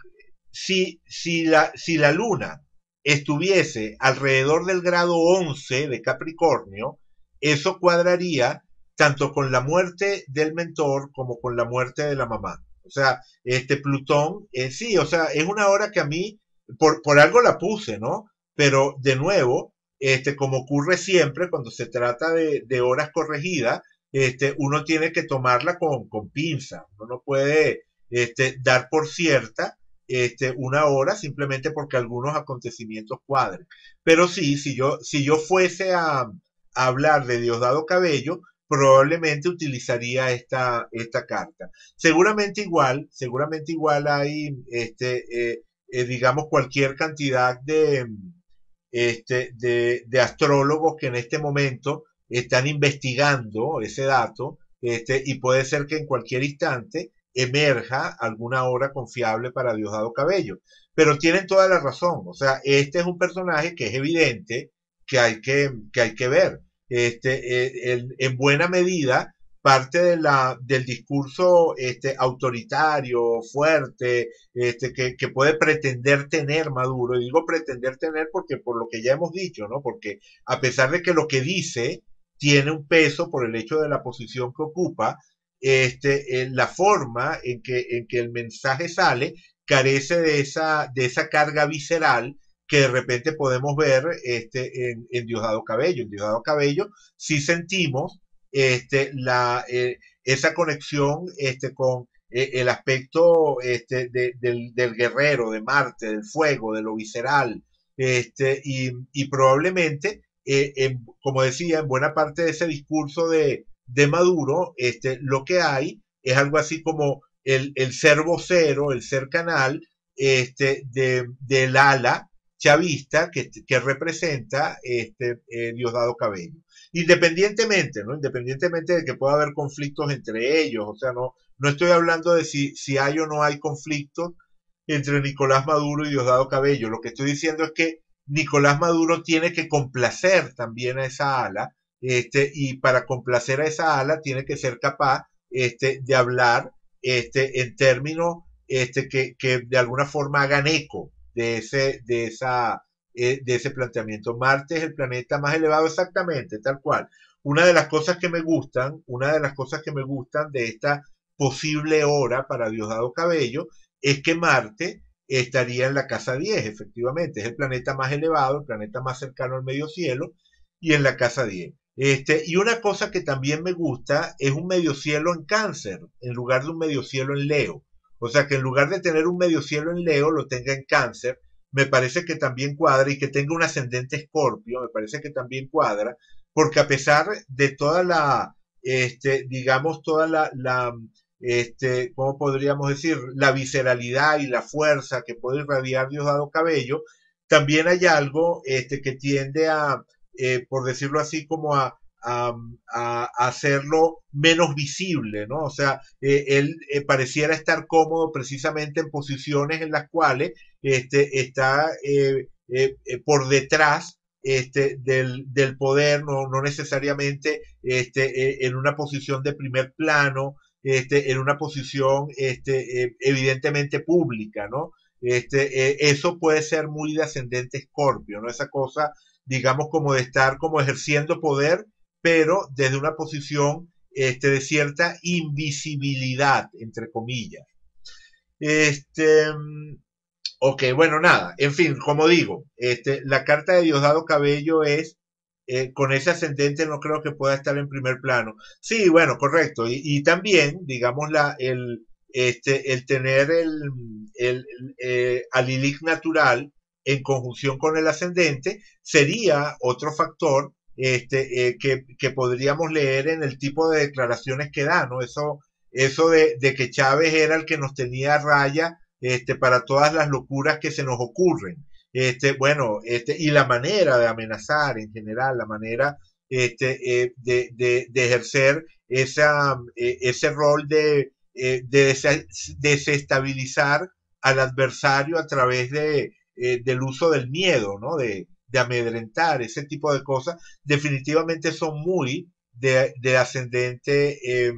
si, si, la, si la luna estuviese alrededor del grado 11 de Capricornio, eso cuadraría tanto con la muerte del mentor como con la muerte de la mamá. O sea, este Plutón, eh, sí, o sea, es una hora que a mí, por, por algo la puse, ¿no? Pero de nuevo, este, como ocurre siempre cuando se trata de, horas corregidas, este, uno tiene que tomarla con, pinza, uno no puede este, dar por cierta este, una hora simplemente porque algunos acontecimientos cuadren. Pero sí, si yo, si yo fuese a, a hablar de Diosdado Cabello, probablemente utilizaría esta, esta carta. Seguramente igual, seguramente igual hay, este, eh, eh, digamos, cualquier cantidad de, este, de, astrólogos que en este momento están investigando ese dato este, y puede ser que en cualquier instante emerja alguna hora confiable para Diosdado Cabello. Pero tienen toda la razón, o sea, este es un personaje que es evidente que hay que, que, hay que ver este, eh, en, buena medida parte de la, del discurso este, autoritario, fuerte, este, que, puede pretender tener Maduro. Y digo pretender tener porque por lo que ya hemos dicho, ¿no? Porque a pesar de que lo que dice tiene un peso por el hecho de la posición que ocupa, este, eh, la forma en que, en que el mensaje sale carece de esa, de esa carga visceral que de repente podemos ver este, en, Diosdado Cabello. En Diosdado Cabello si sentimos este, la, eh, esa conexión este, con eh, el aspecto este, del, guerrero, de Marte, del fuego, de lo visceral. Este, y, probablemente, eh, como decía, en buena parte de ese discurso de, Maduro, este, lo que hay es algo así como el, el ser vocero, el ser canal este, de, del ala chavista que, que representa este, eh, Diosdado Cabello. Independientemente, ¿no? Independientemente de que pueda haber conflictos entre ellos, o sea, no, no estoy hablando de si, si hay o no hay conflictos entre Nicolás Maduro y Diosdado Cabello, lo que estoy diciendo es que Nicolás Maduro tiene que complacer también a esa ala, este, y para complacer a esa ala tiene que ser capaz este, de hablar este, en términos este, que, que de alguna forma hagan eco de ese, de esa, eh, de ese planteamiento. Marte es el planeta más elevado exactamente, tal cual. Una de las cosas que me gustan, una de las cosas que me gustan de esta posible hora para dado Cabello es que Marte estaría en la casa 10, efectivamente. Es el planeta más elevado, el planeta más cercano al medio cielo y en la casa 10. Este, y una cosa que también me gusta es un medio cielo en cáncer, en lugar de un medio cielo en Leo. O sea, que en lugar de tener un medio cielo en Leo, lo tenga en Cáncer, me parece que también cuadra y que tenga un ascendente Escorpio, me parece que también cuadra, porque a pesar de toda la, este, digamos, toda la, la este, ¿cómo podríamos decir? La visceralidad y la fuerza que puede irradiar Dios dado Cabello, también hay algo este, que tiende a, eh, por decirlo así, como a a, hacerlo menos visible, ¿no? O sea, eh, él eh, pareciera estar cómodo precisamente en posiciones en las cuales este, está eh, por detrás este, del, del poder, no, no necesariamente este, en una posición de primer plano, este, en una posición este, evidentemente pública, ¿no? Este, eso puede ser muy de ascendente escorpio, ¿no? Esa cosa digamos, como de estar como ejerciendo poder, pero desde una posición este, de cierta invisibilidad, entre comillas. Este, ok, bueno, nada, en fin, como digo, este, la carta de Diosdado Cabello es, eh, con ese ascendente no creo que pueda estar en primer plano. Sí, bueno, correcto, y, también, digamos, la, el, este, tener el, eh, alilic natural en conjunción con el ascendente sería otro factor este, eh, que, podríamos leer en el tipo de declaraciones que da, ¿no? Eso, eso de, que Chávez era el que nos tenía raya este, para todas las locuras que se nos ocurren. Este, bueno, este, y la manera de amenazar en general, la manera este, eh, de, ejercer esa, eh, ese rol de, eh, desestabilizar al adversario a través de del uso del miedo, ¿no? De, de amedrentar, ese tipo de cosas, definitivamente son muy de, ascendente, em,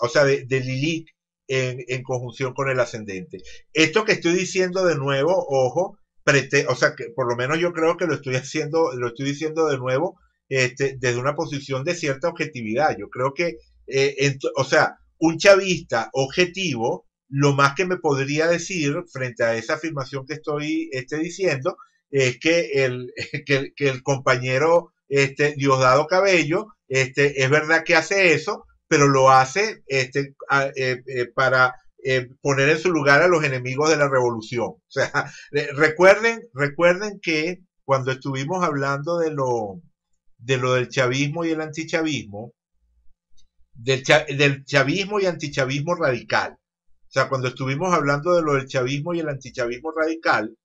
o sea, de, Lilic en, conjunción con el ascendente. Esto que estoy diciendo de nuevo, ojo, o sea, que por lo menos yo creo que lo estoy haciendo, lo estoy diciendo de nuevo este, desde una posición de cierta objetividad. Yo creo que, eh, o sea, un chavista objetivo, lo más que me podría decir frente a esa afirmación que estoy este, diciendo es que, el, *laughs* el compañero este, Diosdado Cabello, este, es verdad que hace eso, pero lo hace este, eh, eh, para eh, poner en su lugar a los enemigos de la revolución. O sea, *laughs* recuerden, recuerden que cuando estuvimos hablando de lo, de lo del chavismo y el antichavismo, del, del chavismo y antichavismo radical, o sea, cuando estuvimos hablando de lo del chavismo y el antichavismo radical,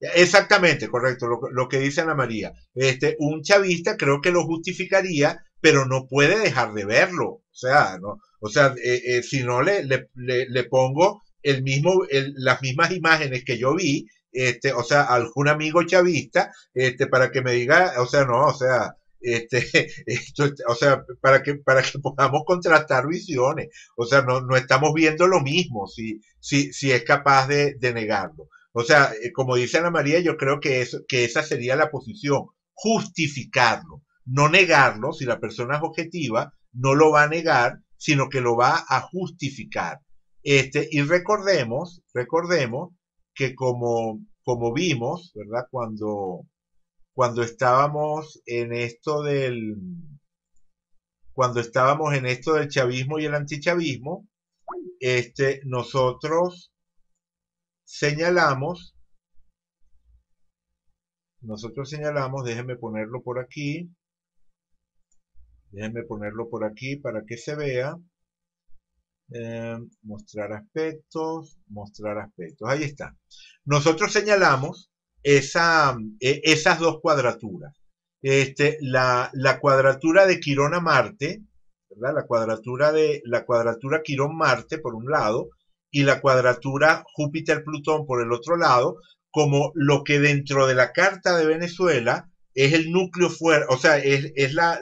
Exactamente, correcto, lo, que dice Ana María. Este, un chavista creo que lo justificaría, pero no puede dejar de verlo. O sea, no, o sea, eh, eh, si no le, le, pongo el mismo, las mismas imágenes que yo vi, este, o sea, algún amigo chavista, este, para que me diga, o sea, no, o sea, este, *laughs* o sea, para que, para que podamos contrastar visiones. O sea, no, no estamos viendo lo mismo si, si, si es capaz de, de negarlo. O sea, eh, como dice Ana María, yo creo que, que esa sería la posición, justificarlo, no negarlo, si la persona es objetiva, no lo va a negar, sino que lo va a justificar. Este, y recordemos, recordemos que como, como vimos, ¿verdad? Cuando, cuando estábamos en esto del, cuando estábamos en esto del chavismo y el antichavismo, este, nosotros señalamos, nosotros señalamos, déjenme ponerlo por aquí, déjenme ponerlo por aquí para que se vea, em, mostrar aspectos, mostrar aspectos, ahí está. Nosotros señalamos esa, e, esas dos cuadraturas. Este, la, cuadratura de Quirón a Marte, La cuadratura de la cuadratura Quirón Marte por un lado y la cuadratura Júpiter-Plutón por el otro lado, como lo que dentro de la Carta de Venezuela es el núcleo fuerte, o sea, es, la,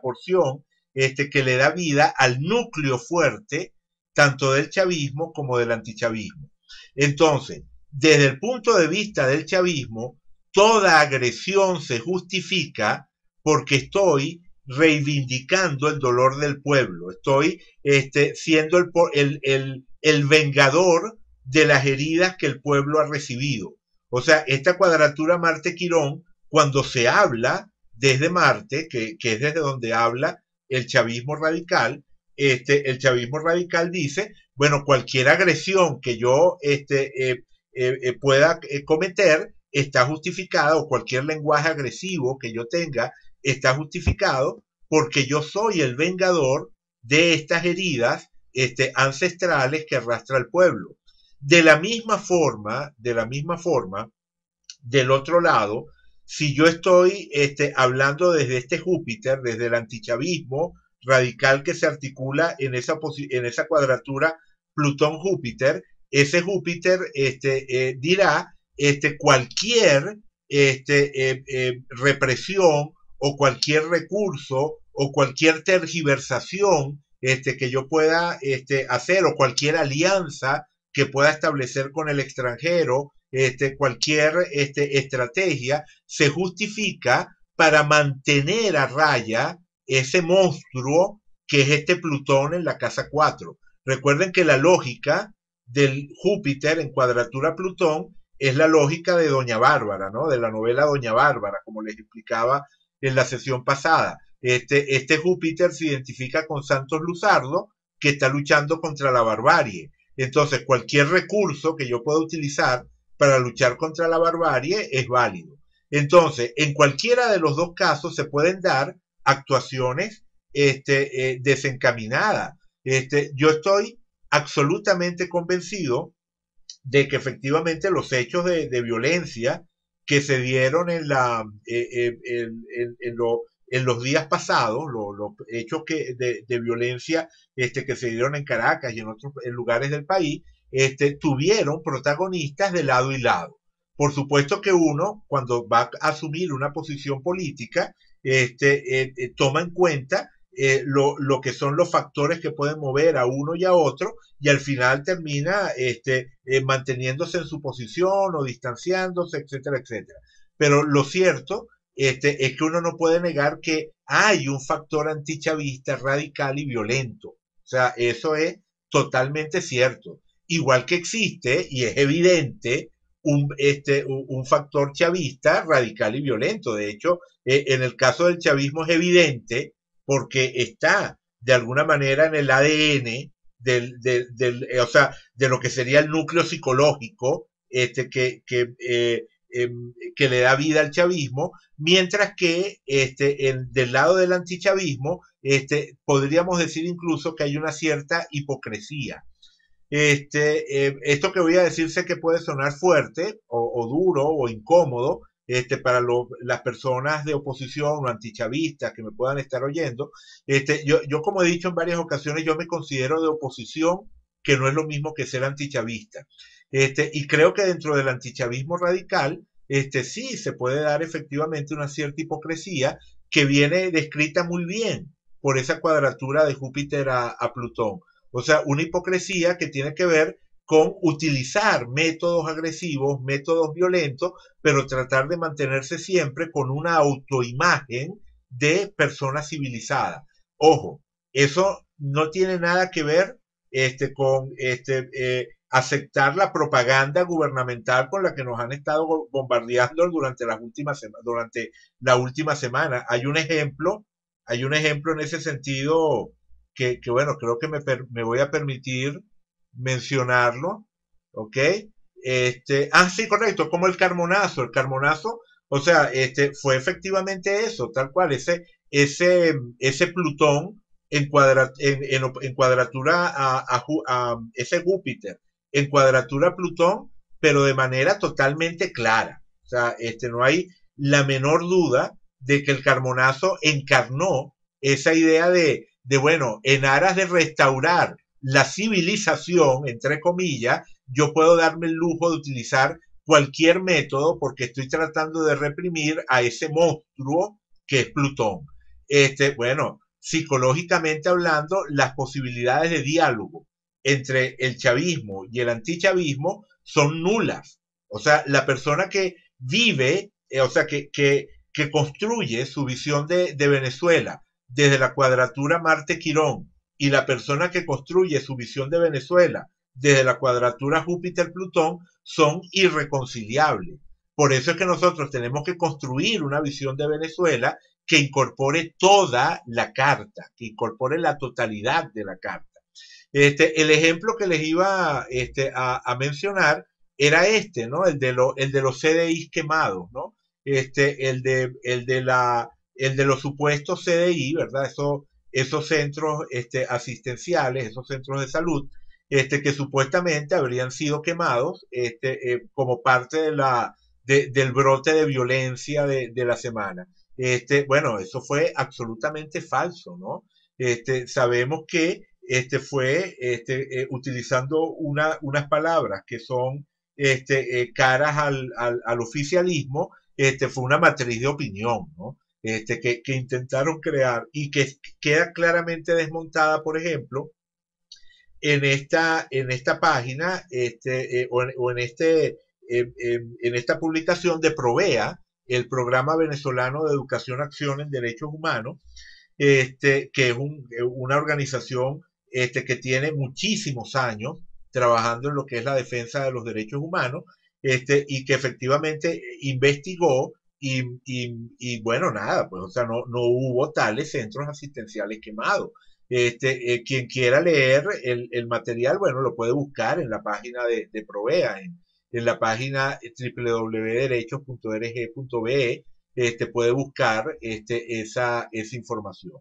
porción este, que le da vida al núcleo fuerte, tanto del chavismo como del antichavismo. Entonces, desde el punto de vista del chavismo, toda agresión se justifica porque estoy reivindicando el dolor del pueblo, estoy este, siendo el, el, vengador de las heridas que el pueblo ha recibido. O sea, esta cuadratura Marte-Quirón, cuando se habla desde Marte, que, es desde donde habla el chavismo radical, este, el chavismo radical dice, bueno, cualquier agresión que yo este, eh, eh, eh, pueda cometer está justificada o cualquier lenguaje agresivo que yo tenga está justificado porque yo soy el vengador de estas heridas este, ancestrales que arrastra el pueblo. De la misma forma, de la misma forma, del otro lado, si yo estoy este, hablando desde este Júpiter, desde el antichavismo radical que se articula en esa, en esa cuadratura Plutón-Júpiter, ese Júpiter este, eh, dirá este, cualquier este, eh, eh, represión, o cualquier recurso o cualquier tergiversación este, que yo pueda este, hacer o cualquier alianza que pueda establecer con el extranjero, este, cualquier este, estrategia, se justifica para mantener a raya ese monstruo que es este Plutón en la casa 4. Recuerden que la lógica del Júpiter en cuadratura Plutón es la lógica de Doña Bárbara, ¿no? De la novela Doña Bárbara, como les explicaba en la sesión pasada. Este, este Júpiter se identifica con Santos Luzardo, que está luchando contra la barbarie. Entonces, cualquier recurso que yo pueda utilizar para luchar contra la barbarie es válido. Entonces, en cualquiera de los dos casos se pueden dar actuaciones este, eh, desencaminadas. Este, yo estoy absolutamente convencido de que efectivamente los hechos de violencia que se dieron en, la, eh, eh, en, los días pasados, los, hechos que, de, violencia este, que se dieron en Caracas y en otros lugares del país, este, tuvieron protagonistas de lado y lado. Por supuesto que uno, cuando va a asumir una posición política, este, eh, toma en cuenta eh, lo, que son los factores que pueden mover a uno y a otro y al final termina este, eh, manteniéndose en su posición o distanciándose, etcétera, etcétera. Pero lo cierto este, es que uno no puede negar que hay un factor antichavista radical y violento. O sea, eso es totalmente cierto. Igual que existe, y es evidente, un, este, un factor chavista radical y violento. De hecho, eh, en el caso del chavismo es evidente porque está de alguna manera en el ADN del, del, eh, o sea, de lo que sería el núcleo psicológico este, que, que, eh, em, que le da vida al chavismo, mientras que este, del lado del antichavismo este, podríamos decir incluso que hay una cierta hipocresía. Este, eh, esto que voy a decirse que puede sonar fuerte o duro o incómodo, este, para las personas de oposición o antichavistas que me puedan estar oyendo, este, yo, como he dicho en varias ocasiones, yo me considero de oposición, que no es lo mismo que ser antichavista. Este, y creo que dentro del antichavismo radical, este, sí se puede dar efectivamente una cierta hipocresía que viene descrita muy bien por esa cuadratura de Júpiter a Plutón. O sea, una hipocresía que tiene que ver con utilizar métodos agresivos, métodos violentos, pero tratar de mantenerse siempre con una autoimagen de persona civilizada. Ojo, eso no tiene nada que ver este, con este, eh, aceptar la propaganda gubernamental con la que nos han estado bombardeando durante, las últimas durante la última semana. Hay un ejemplo, hay un ejemplo en ese sentido que, bueno, creo que me, me voy a permitir mencionarlo, ¿ok? Este, ah, sí, correcto, como el carmonazo, el carmonazo o sea, este, fue efectivamente eso, tal cual, ese, ese, ese Plutón en, en, cuadratura a, a, ese Júpiter, en cuadratura Plutón, pero de manera totalmente clara. O sea, este, no hay la menor duda de que el carbonazo encarnó esa idea de, de bueno, en aras de restaurar la civilización, entre comillas, yo puedo darme el lujo de utilizar cualquier método porque estoy tratando de reprimir a ese monstruo que es Plutón. Este, bueno, psicológicamente hablando, las posibilidades de diálogo entre el chavismo y el antichavismo son nulas. O sea, la persona que vive, eh, o sea, que, que, construye su visión de Venezuela desde la cuadratura Marte-Quirón, y la persona que construye su visión de Venezuela desde la cuadratura Júpiter-Plutón son irreconciliables. Por eso es que nosotros tenemos que construir una visión de Venezuela que incorpore toda la carta, que incorpore la totalidad de la carta. Este, el ejemplo que les iba este, a, mencionar era este, ¿no? El de, el de los CDIs quemados, ¿no? Este, el de, el de la, el de los supuestos CDI, ¿verdad? Eso, esos centros este, asistenciales, esos centros de salud, este, que supuestamente habrían sido quemados este, eh, como parte de la, del brote de violencia de, la semana. Este, bueno, eso fue absolutamente falso, ¿no? Este, sabemos que este fue este, eh, utilizando unas palabras que son este, eh, caras al, oficialismo, este, fue una matriz de opinión, ¿no? este, que, intentaron crear y que queda claramente desmontada, por ejemplo, en esta, en esta página este, eh, o, en, este, eh, em, en esta publicación de Provea, el programa venezolano de educación acción en derechos humanos, este, que es un, eh, una organización este, que tiene muchísimos años trabajando en lo que es la defensa de los derechos humanos, este, y que efectivamente investigó y, bueno, nada, pues, o sea, no, no hubo tales centros asistenciales quemados. Este, eh, quien quiera leer el, material, bueno, lo puede buscar en la página de, Provea, en, la página www.derechos.org.be, este, puede buscar este, esa, información.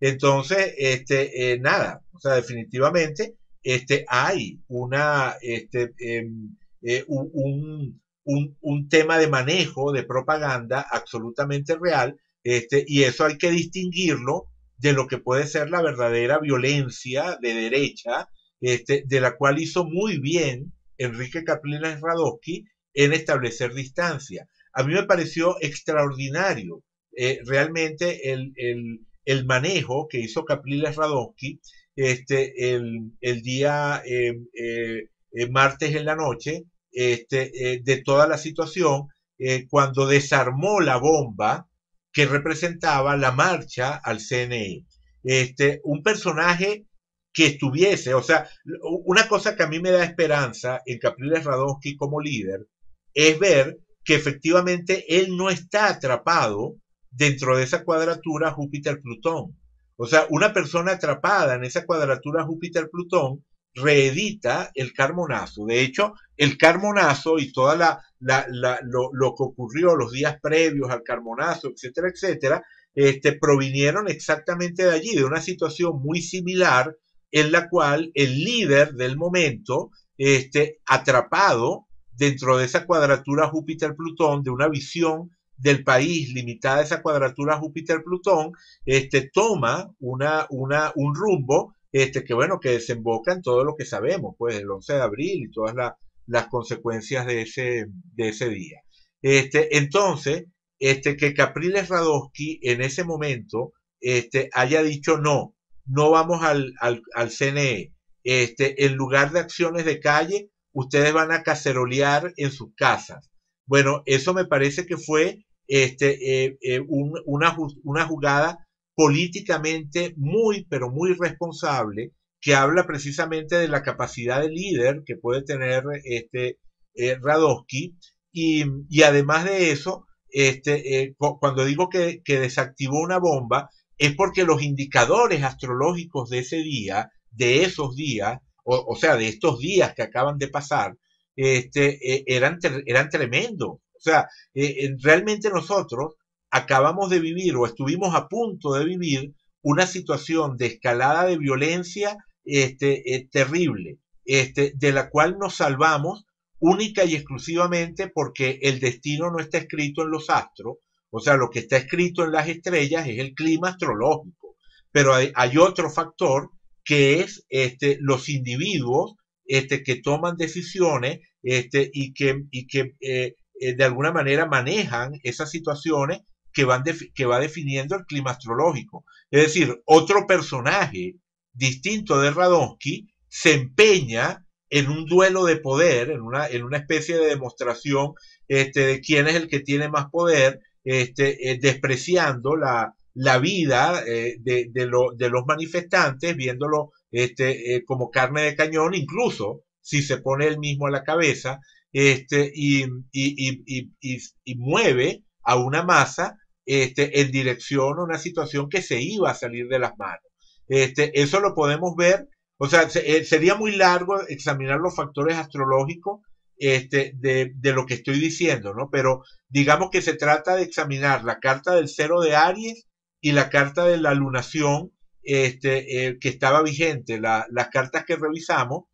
Entonces, este, eh, nada, o sea, definitivamente este, hay una, este, em, eh, un, un, tema de manejo de propaganda absolutamente real, este, y eso hay que distinguirlo de lo que puede ser la verdadera violencia de derecha, este, de la cual hizo muy bien Enrique Capriles Radosky en establecer distancia. A mí me pareció extraordinario eh, realmente el, manejo que hizo Capriles radoski este, el, día eh, eh, martes en la noche este, eh, de toda la situación eh, cuando desarmó la bomba que representaba la marcha al CNI. Este, un personaje que estuviese, o sea, una cosa que a mí me da esperanza en Capriles Radonsky como líder es ver que efectivamente él no está atrapado dentro de esa cuadratura Júpiter-Plutón. O sea, una persona atrapada en esa cuadratura Júpiter-Plutón reedita el Carmonazo. De hecho, el Carmonazo y toda la, lo, que ocurrió los días previos al Carmonazo, etcétera, etcétera, este, provinieron exactamente de allí, de una situación muy similar en la cual el líder del momento, este, atrapado dentro de esa cuadratura Júpiter-Plutón, de una visión del país limitada a esa cuadratura Júpiter-Plutón, este, toma una, una, un rumbo este, que bueno, que desemboca en todo lo que sabemos, pues el 11 de abril y todas las consecuencias de ese, de ese día. Este, entonces, este, que Capriles Radosky en ese momento este, haya dicho no, no vamos al, al, CNE, este, en lugar de acciones de calle, ustedes van a cacerolear en sus casas. Bueno, eso me parece que fue este, eh, eh, una, una jugada políticamente muy, pero muy responsable, que habla precisamente de la capacidad de líder que puede tener este eh, Radosky. Y, además de eso, este, eh, cuando digo que, desactivó una bomba, es porque los indicadores astrológicos de ese día, de esos días, o, sea, de estos días que acaban de pasar, este, eh, eran, eran tremendos. O sea, realmente nosotros acabamos de vivir o estuvimos a punto de vivir una situación de escalada de violencia este, eh, terrible, este, de la cual nos salvamos única y exclusivamente porque el destino no está escrito en los astros, o sea, lo que está escrito en las estrellas es el clima astrológico, pero hay, otro factor que es este, los individuos este, que toman decisiones este, y que, y que eh, eh, de alguna manera manejan esas situaciones que, que va definiendo el clima astrológico. Es decir, otro personaje distinto de Radonsky se empeña en un duelo de poder, en una, en una especie de demostración este, de quién es el que tiene más poder, este, eh, despreciando la, vida eh, de, de, los manifestantes, viéndolo este, eh, como carne de cañón, incluso si se pone él mismo a la cabeza este, y, y, y, y mueve a una masa este, en dirección a una situación que se iba a salir de las manos. Este, eso lo podemos ver, o sea, eh, sería muy largo examinar los factores astrológicos este, de, lo que estoy diciendo, ¿no? Pero digamos que se trata de examinar la carta del cero de Aries y la carta de la lunación este, eh, que estaba vigente, las cartas que revisamos.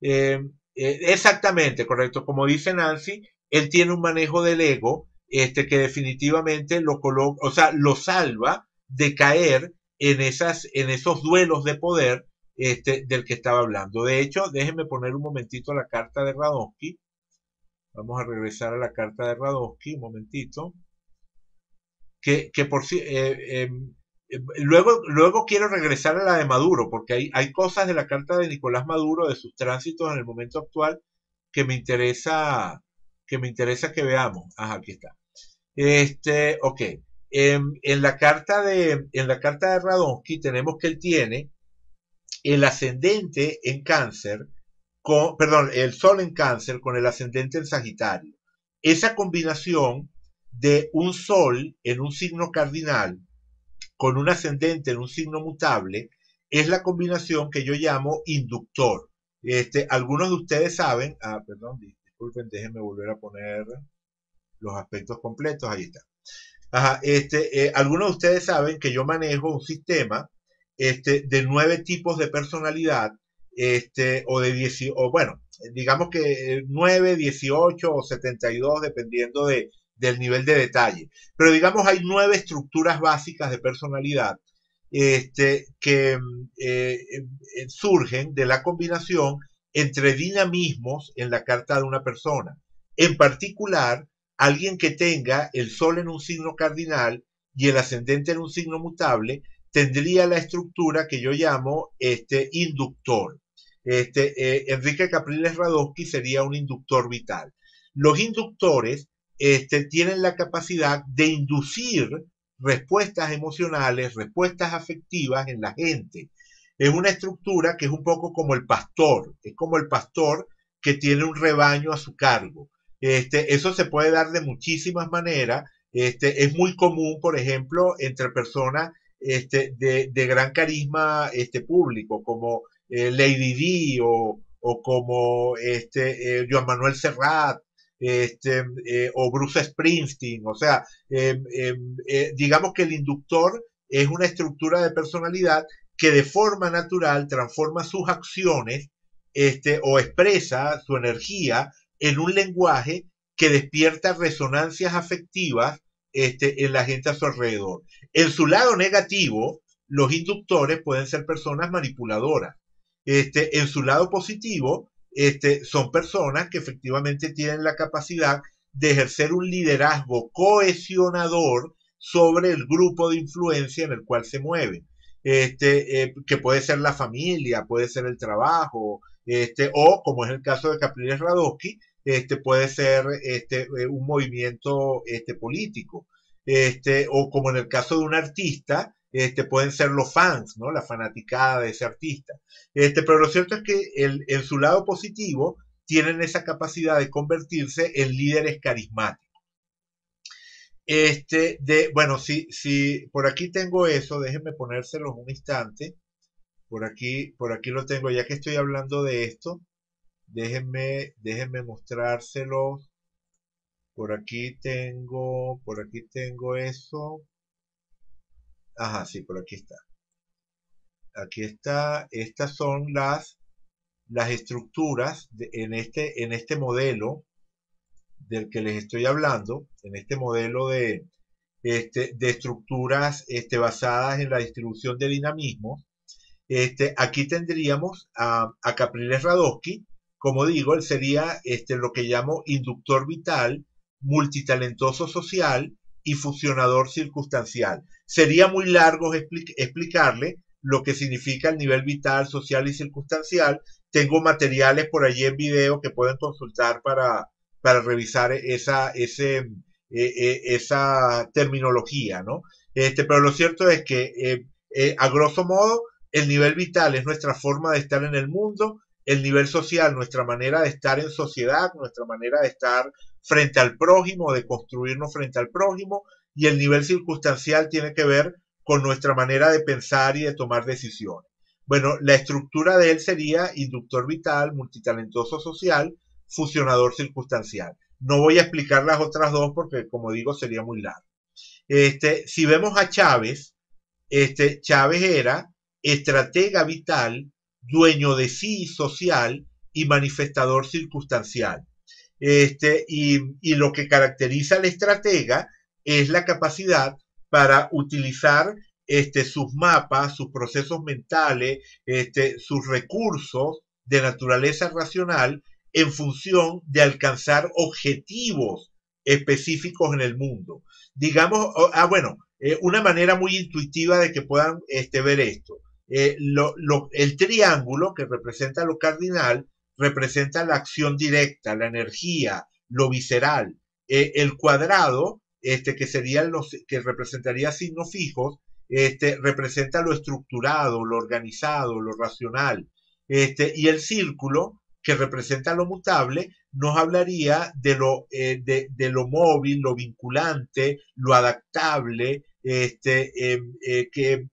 Eh, exactamente, correcto. Como dice Nancy, él tiene un manejo del ego este, que definitivamente lo o sea, lo salva de caer en, esas, en esos duelos de poder este, del que estaba hablando. De hecho, déjenme poner un momentito la carta de Radonsky. Vamos a regresar a la carta de Radonsky, un momentito. Que, que por eh, em, em, Luego, luego quiero regresar a la de Maduro, porque hay, hay cosas de la carta de Nicolás Maduro, de sus tránsitos en el momento actual, que me interesa que, me interesa que veamos. Ajá, aquí está. Este, ok. Em, en, la carta de, en la carta de Radonsky tenemos que él tiene el ascendente en cáncer, con, perdón, el sol en cáncer con el ascendente en Sagitario. Esa combinación de un sol en un signo cardinal con un ascendente en un signo mutable es la combinación que yo llamo inductor. Este, algunos de ustedes saben, ah, perdón, disculpen, déjenme volver a poner los aspectos completos, ahí está. este, eh, algunos de ustedes saben que yo manejo un sistema este, de nueve tipos de personalidad, este, o de diecio o bueno, digamos que eh, nueve, dieciocho o dos, dependiendo de, del nivel de detalle. Pero digamos, hay nueve estructuras básicas de personalidad este, que mm, eh, surgen de la combinación entre dinamismos en la carta de una persona. En particular, alguien que tenga el Sol en un signo cardinal y el ascendente en un signo mutable tendría la estructura que yo llamo este inductor. Este, eh, Enrique Capriles Radosky sería un inductor vital. Los inductores este, tienen la capacidad de inducir respuestas emocionales, respuestas afectivas en la gente. Es una estructura que es un poco como el pastor, es como el pastor que tiene un rebaño a su cargo. Este, eso se puede dar de muchísimas maneras. Este, es muy común, por ejemplo, entre personas este, de, gran carisma este, público, como eh, Lady Di o, como este, eh, Joan Manuel Serrat eh, o Bruce Springsteen. O sea, digamos que el inductor es una estructura de personalidad que de forma natural transforma sus acciones o expresa su energía en un lenguaje que despierta resonancias afectivas este, en la gente a su alrededor. En su lado negativo, los inductores pueden ser personas manipuladoras. Este, en su lado positivo, este, son personas que efectivamente tienen la capacidad de ejercer un liderazgo cohesionador sobre el grupo de influencia en el cual se mueven. Eh, que puede ser la familia, puede ser el trabajo, o como es el caso de Capriles Radowski. Este, puede ser este, eh, un movimiento este, político. o como en el caso de un artista, pueden ser los fans, ¿no? La fanaticada de ese artista. pero lo cierto es que en su lado positivo tienen esa capacidad de convertirse en líderes carismáticos. de, bueno, si, por aquí tengo eso, déjenme ponérselos un instante. Por aquí, por aquí lo tengo, ya que estoy hablando de esto. Déjenme, déjenme mostrárselos, Por aquí tengo, por aquí tengo eso. Ajá, sí, por aquí está. Aquí está, estas son las, las estructuras en, este, en este modelo del que les estoy hablando, en este modelo de, este, de estructuras este, basadas en la distribución de dinamismo, este, aquí tendríamos a, a Capriles Radosky, como digo, él sería este, lo que llamo inductor vital, multitalentoso social y fusionador circunstancial. Sería muy largo explicarle lo que significa el nivel vital, social y circunstancial. Tengo materiales por allí en video que pueden consultar para, para revisar esa, e, e, esa terminología, ¿no? Este, pero lo cierto es que, eh, eh, a grosso modo, el nivel vital es nuestra forma de estar en el mundo, el nivel social, nuestra manera de estar en sociedad, nuestra manera de estar frente al prójimo, de construirnos frente al prójimo, y el nivel circunstancial tiene que ver con nuestra manera de pensar y de tomar decisiones. Bueno, la estructura de él sería inductor vital, multitalentoso social, fusionador circunstancial. No voy a explicar las otras dos porque, como digo, sería muy largo. Este, si vemos a Chávez, este, Chávez era estratega vital, dueño de sí social y manifestador circunstancial. Este, y, lo que caracteriza al estratega es la capacidad para utilizar este, sus mapas, sus procesos mentales, este, sus recursos de naturaleza racional en función de alcanzar objetivos específicos en el mundo. Digamos, ah, bueno, eh, una manera muy intuitiva de que puedan este, ver esto. Eh, el triángulo que representa lo cardinal representa la acción directa, la energía, lo visceral. Eh, el cuadrado, este, que los que representaría signos fijos, este, representa lo estructurado, lo organizado, lo racional. Este, y el círculo, que representa lo mutable, nos hablaría de lo, eh, de, lo móvil, lo vinculante, lo adaptable, este, em, que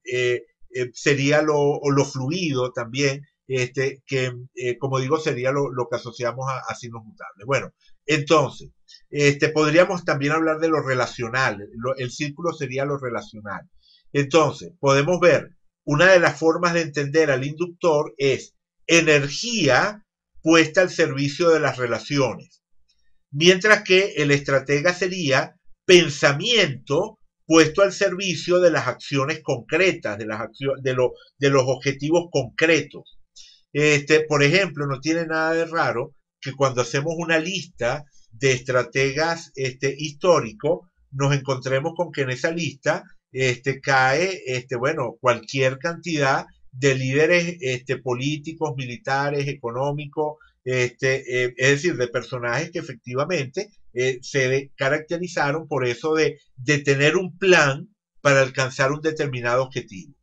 eh, sería lo, lo, fluido también, este, que eh, como digo, sería lo, que asociamos a, a, signos mutables. Bueno, entonces, este, podríamos también hablar de lo relacional, el círculo sería lo relacional. Entonces, podemos ver, una de las formas de entender al inductor es energía puesta al servicio de las relaciones, mientras que el estratega sería pensamiento puesto al servicio de las acciones concretas, de, las de, de los objetivos concretos. Este, por ejemplo, no tiene nada de raro que cuando hacemos una lista de estrategas este, históricos, nos encontremos con que en esa lista este, cae, este, bueno, cualquier cantidad de líderes este, políticos, militares, económicos, este, eh, es decir, de personajes que efectivamente eh, se caracterizaron por eso de, de, tener un plan para alcanzar un determinado objetivo.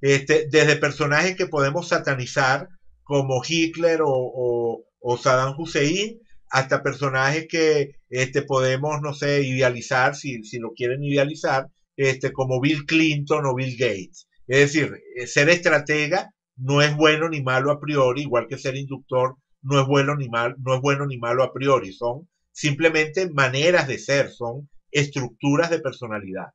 Este, desde personajes que podemos satanizar como Hitler o, o, o Saddam Hussein, hasta personajes que este, podemos, no sé, idealizar, si, si lo quieren idealizar, este, como Bill Clinton o Bill Gates. Es decir, eh, ser estratega no es bueno ni malo a priori, igual que ser inductor no es bueno ni mal, no es bueno ni malo a priori, son simplemente maneras de ser, son estructuras de personalidad.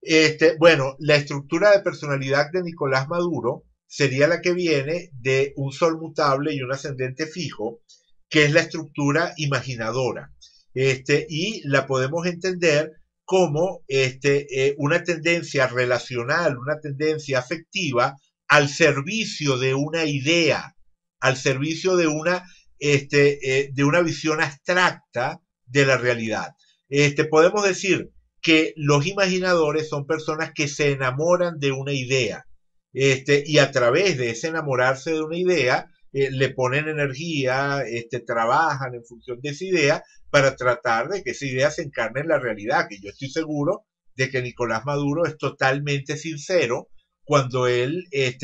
Este, bueno, la estructura de personalidad de Nicolás Maduro sería la que viene de un sol mutable y un ascendente fijo, que es la estructura imaginadora. Este, y la podemos entender como este, eh, una tendencia relacional, una tendencia afectiva al servicio de una idea, al servicio de una este, eh, de una visión abstracta de la realidad. Este, podemos decir que los imaginadores son personas que se enamoran de una idea este, y a través de ese enamorarse de una idea eh, le ponen energía, trabajan en función de esa idea para tratar de que esa idea se encarne en la realidad, que yo estoy seguro de que Nicolás Maduro es totalmente sincero cuando él eh,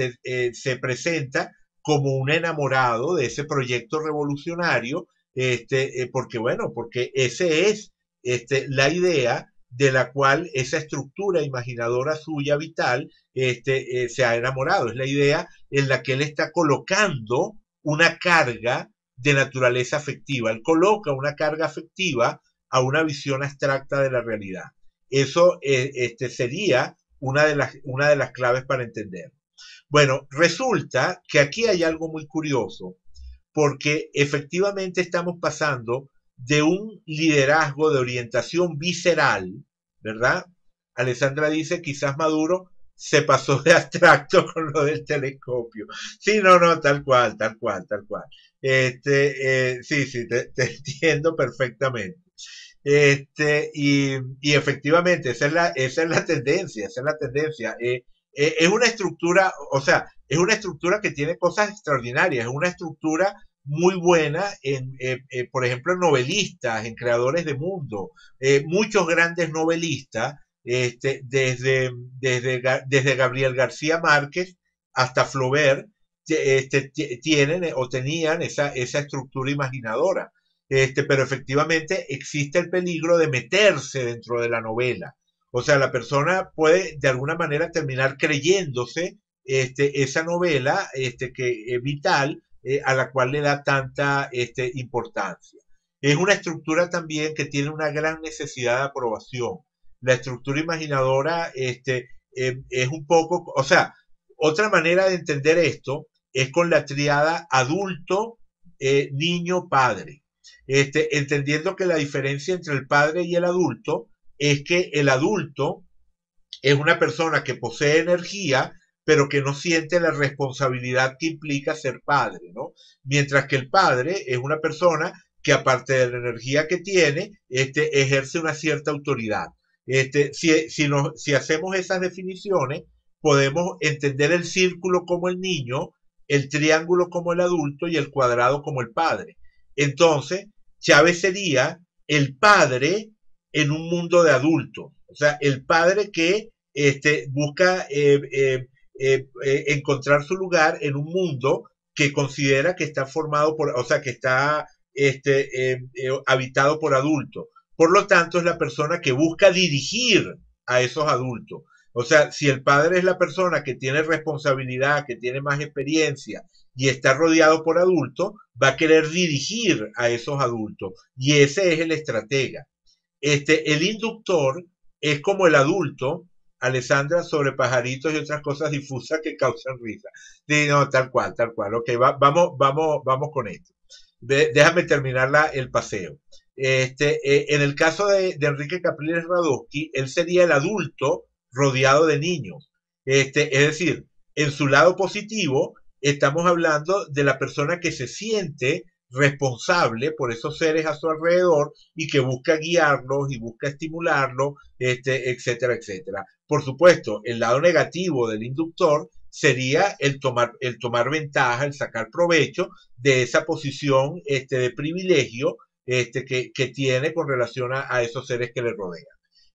se presenta como un enamorado de ese proyecto revolucionario, este, eh, porque bueno, porque ese es este, la idea de la cual esa estructura imaginadora suya vital este, eh, se ha enamorado. Es la idea en la que él está colocando una carga de naturaleza afectiva. Él coloca una carga afectiva a una visión abstracta de la realidad. Eso eh, este, sería una de, las, una de las claves para entender. Bueno, resulta que aquí hay algo muy curioso, porque efectivamente estamos pasando de un liderazgo de orientación visceral, ¿verdad? Alessandra dice, quizás Maduro se pasó de abstracto *laughs* con lo del telescopio. Sí, no, no, tal cual, tal cual, tal cual. Este, eh, sí, sí, te, *laughs* entiendo perfectamente. Este, y, y efectivamente, esa es, la, esa es la tendencia, esa es la tendencia. Eh, eh, es una estructura, o sea, es una estructura que tiene cosas extraordinarias, es una estructura muy buena en, eh, eh, por ejemplo, en novelistas, en creadores de mundo, muchos grandes novelistas, este, desde, desde, Gabriel García Márquez hasta Flaubert, este, tienen o tenían esa, esa estructura imaginadora. Este, pero efectivamente existe el peligro de meterse dentro de la novela. O sea, la persona puede de alguna manera terminar creyéndose este, esa novela este, que vital eh, a la cual le da tanta este, importancia. Es una estructura también que tiene una gran necesidad de aprobación. La estructura imaginadora este, eh, es un poco, o sea, otra manera de entender esto es con la triada adulto, eh, niño, padre. Este, entendiendo que la diferencia entre el padre y el adulto es que el adulto es una persona que posee energía, pero que no siente la responsabilidad que implica ser padre, ¿no? Mientras que el padre es una persona que aparte de la energía que tiene, este, ejerce una cierta autoridad. Este, si, si, si hacemos esas definiciones, podemos entender el círculo como el niño, el triángulo como el adulto y el cuadrado como el padre. Entonces, Chávez sería el padre en un mundo de adultos. O sea, el padre que este, busca eh, eh, eh, encontrar su lugar en un mundo que considera que está formado por, o sea, que está este, habitado por adultos. Por lo tanto, es la persona que busca dirigir a esos adultos. O sea, si el padre es la persona que tiene responsabilidad, que tiene más experiencia y está rodeado por adultos, va a querer dirigir a esos adultos. Y ese es el estratega. Este, el inductor es como el adulto, Alessandra, sobre pajaritos y otras cosas difusas que causan risa. De, no, tal cual, tal cual. Ok, vamos, vamos, vamos con esto. déjame terminar el paseo. Este, eh, en el caso de, Enrique Capriles Radowski, él sería el adulto rodeado de niños. Este, es decir, en su lado positivo, estamos hablando de la persona que se siente responsable por esos seres a su alrededor y que busca guiarlos y busca estimularlos, este, etcétera, etcétera. Por supuesto, el lado negativo del inductor sería el tomar, el tomar ventaja, el sacar provecho de esa posición este, de privilegio este, que, tiene con relación a, esos seres que le rodean.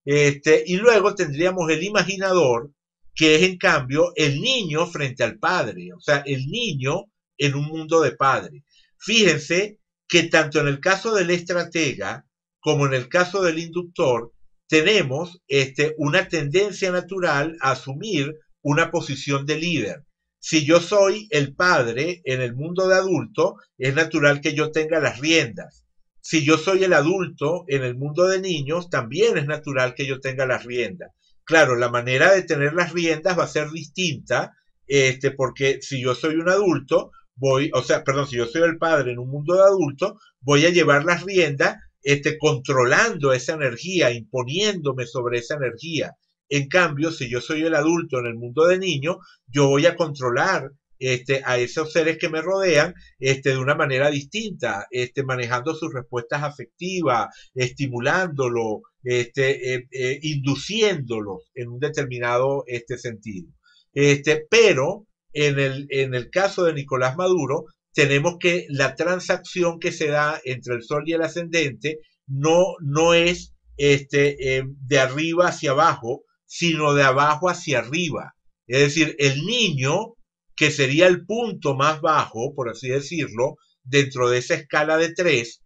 Este, y luego tendríamos el imaginador, que es en cambio el niño frente al padre, o sea, el niño en un mundo de padre. Fíjense que tanto en el caso del estratega como en el caso del inductor, tenemos este, una tendencia natural a asumir una posición de líder. Si yo soy el padre en el mundo de adulto, es natural que yo tenga las riendas. Si yo soy el adulto en el mundo de niños, también es natural que yo tenga las riendas. Claro, la manera de tener las riendas va a ser distinta, este, porque si yo soy un adulto, voy, o sea, perdón, si yo soy el padre en un mundo de adultos, voy a llevar las riendas este, controlando esa energía, imponiéndome sobre esa energía. En cambio, si yo soy el adulto en el mundo de niño, yo voy a controlar este, a esos seres que me rodean este, de una manera distinta, este, manejando sus respuestas afectivas, estimulándolo, este, eh, eh, induciéndolos en un determinado este, sentido. Este, pero en el, caso de Nicolás Maduro, tenemos que la transacción que se da entre el sol y el ascendente no, no es este, eh, de arriba hacia abajo, sino de abajo hacia arriba. Es decir, el niño, que sería el punto más bajo, por así decirlo, dentro de esa escala de tres,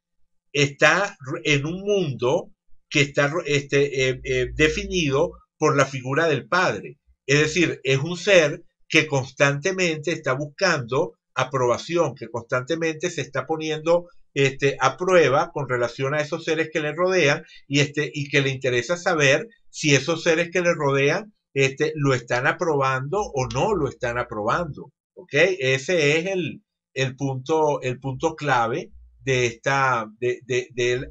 está en un mundo que está este, eh, eh, definido por la figura del padre. Es decir, es un ser que constantemente está buscando aprobación, que constantemente se está poniendo este, a prueba con relación a esos seres que le rodean y, este, y que le interesa saber si esos seres que le rodean este, lo están aprobando o no lo están aprobando. ¿Ok? Ese es el, punto, el punto clave de esta, de,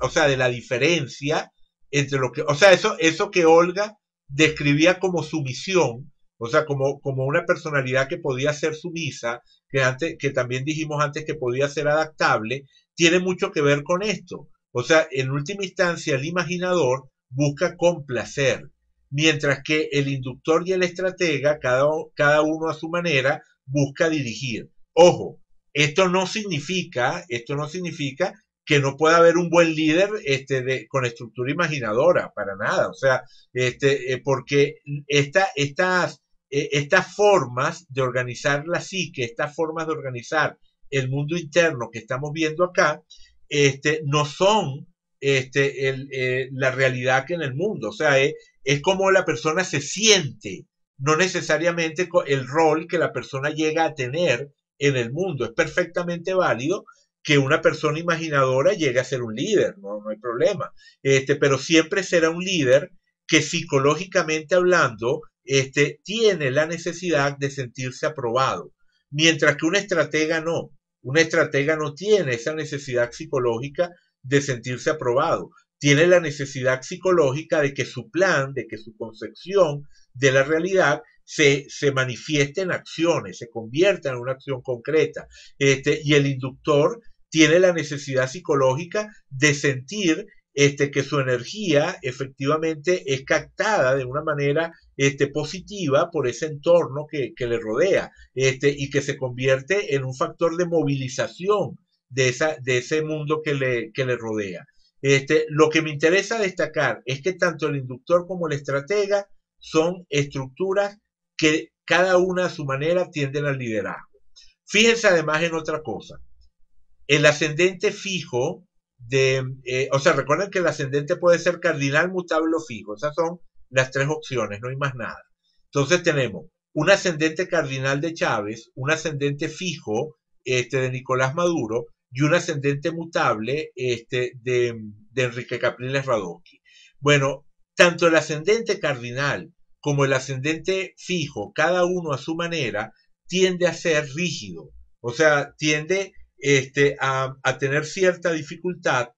o sea, de la diferencia entre lo que, o sea, eso, eso que Olga describía como sumisión, o sea, como, como una personalidad que podía ser sumisa, que, antes, que también dijimos antes que podía ser adaptable, tiene mucho que ver con esto. O sea, en última instancia, el imaginador busca complacer, mientras que el inductor y el estratega, cada, cada uno a su manera, busca dirigir. Ojo, esto no significa, esto no significa que no pueda haber un buen líder este, de, con estructura imaginadora, para nada. O sea, este, eh, porque esta, estas e, estas formas de organizar la psique, estas formas de organizar el mundo interno que estamos viendo acá, este, no son este, eh, la realidad que en el mundo. O sea, es, como la persona se siente, no necesariamente el rol que la persona llega a tener en el mundo. Es perfectamente válido que una persona imaginadora llegue a ser un líder, no, hay problema. Este, pero siempre será un líder que psicológicamente hablando este, tiene la necesidad de sentirse aprobado, mientras que un estratega no. Un estratega no tiene esa necesidad psicológica de sentirse aprobado, tiene la necesidad psicológica de que su plan, de que su concepción de la realidad se, manifieste en acciones, se convierta en una acción concreta. Este, y el inductor tiene la necesidad psicológica de sentir que su energía efectivamente es captada de una manera este, positiva por ese entorno que, le rodea este, y que se convierte en un factor de movilización de, ese mundo que le, rodea. Este, lo que me interesa destacar es que tanto el inductor como el estratega son estructuras que cada una a su manera tienden al liderazgo. Fíjense además en otra cosa. El ascendente fijo de, eh, o sea, recuerden que el ascendente puede ser cardinal, mutable o fijo. Esas son las tres opciones, no hay más nada. Entonces tenemos un ascendente cardinal de Chávez, un ascendente fijo este, de Nicolás Maduro y un ascendente mutable este, de, Enrique Capriles Radosky. Bueno, tanto el ascendente cardinal como el ascendente fijo, cada uno a su manera, tiende a ser rígido. O sea, tiende este, a, tener cierta dificultad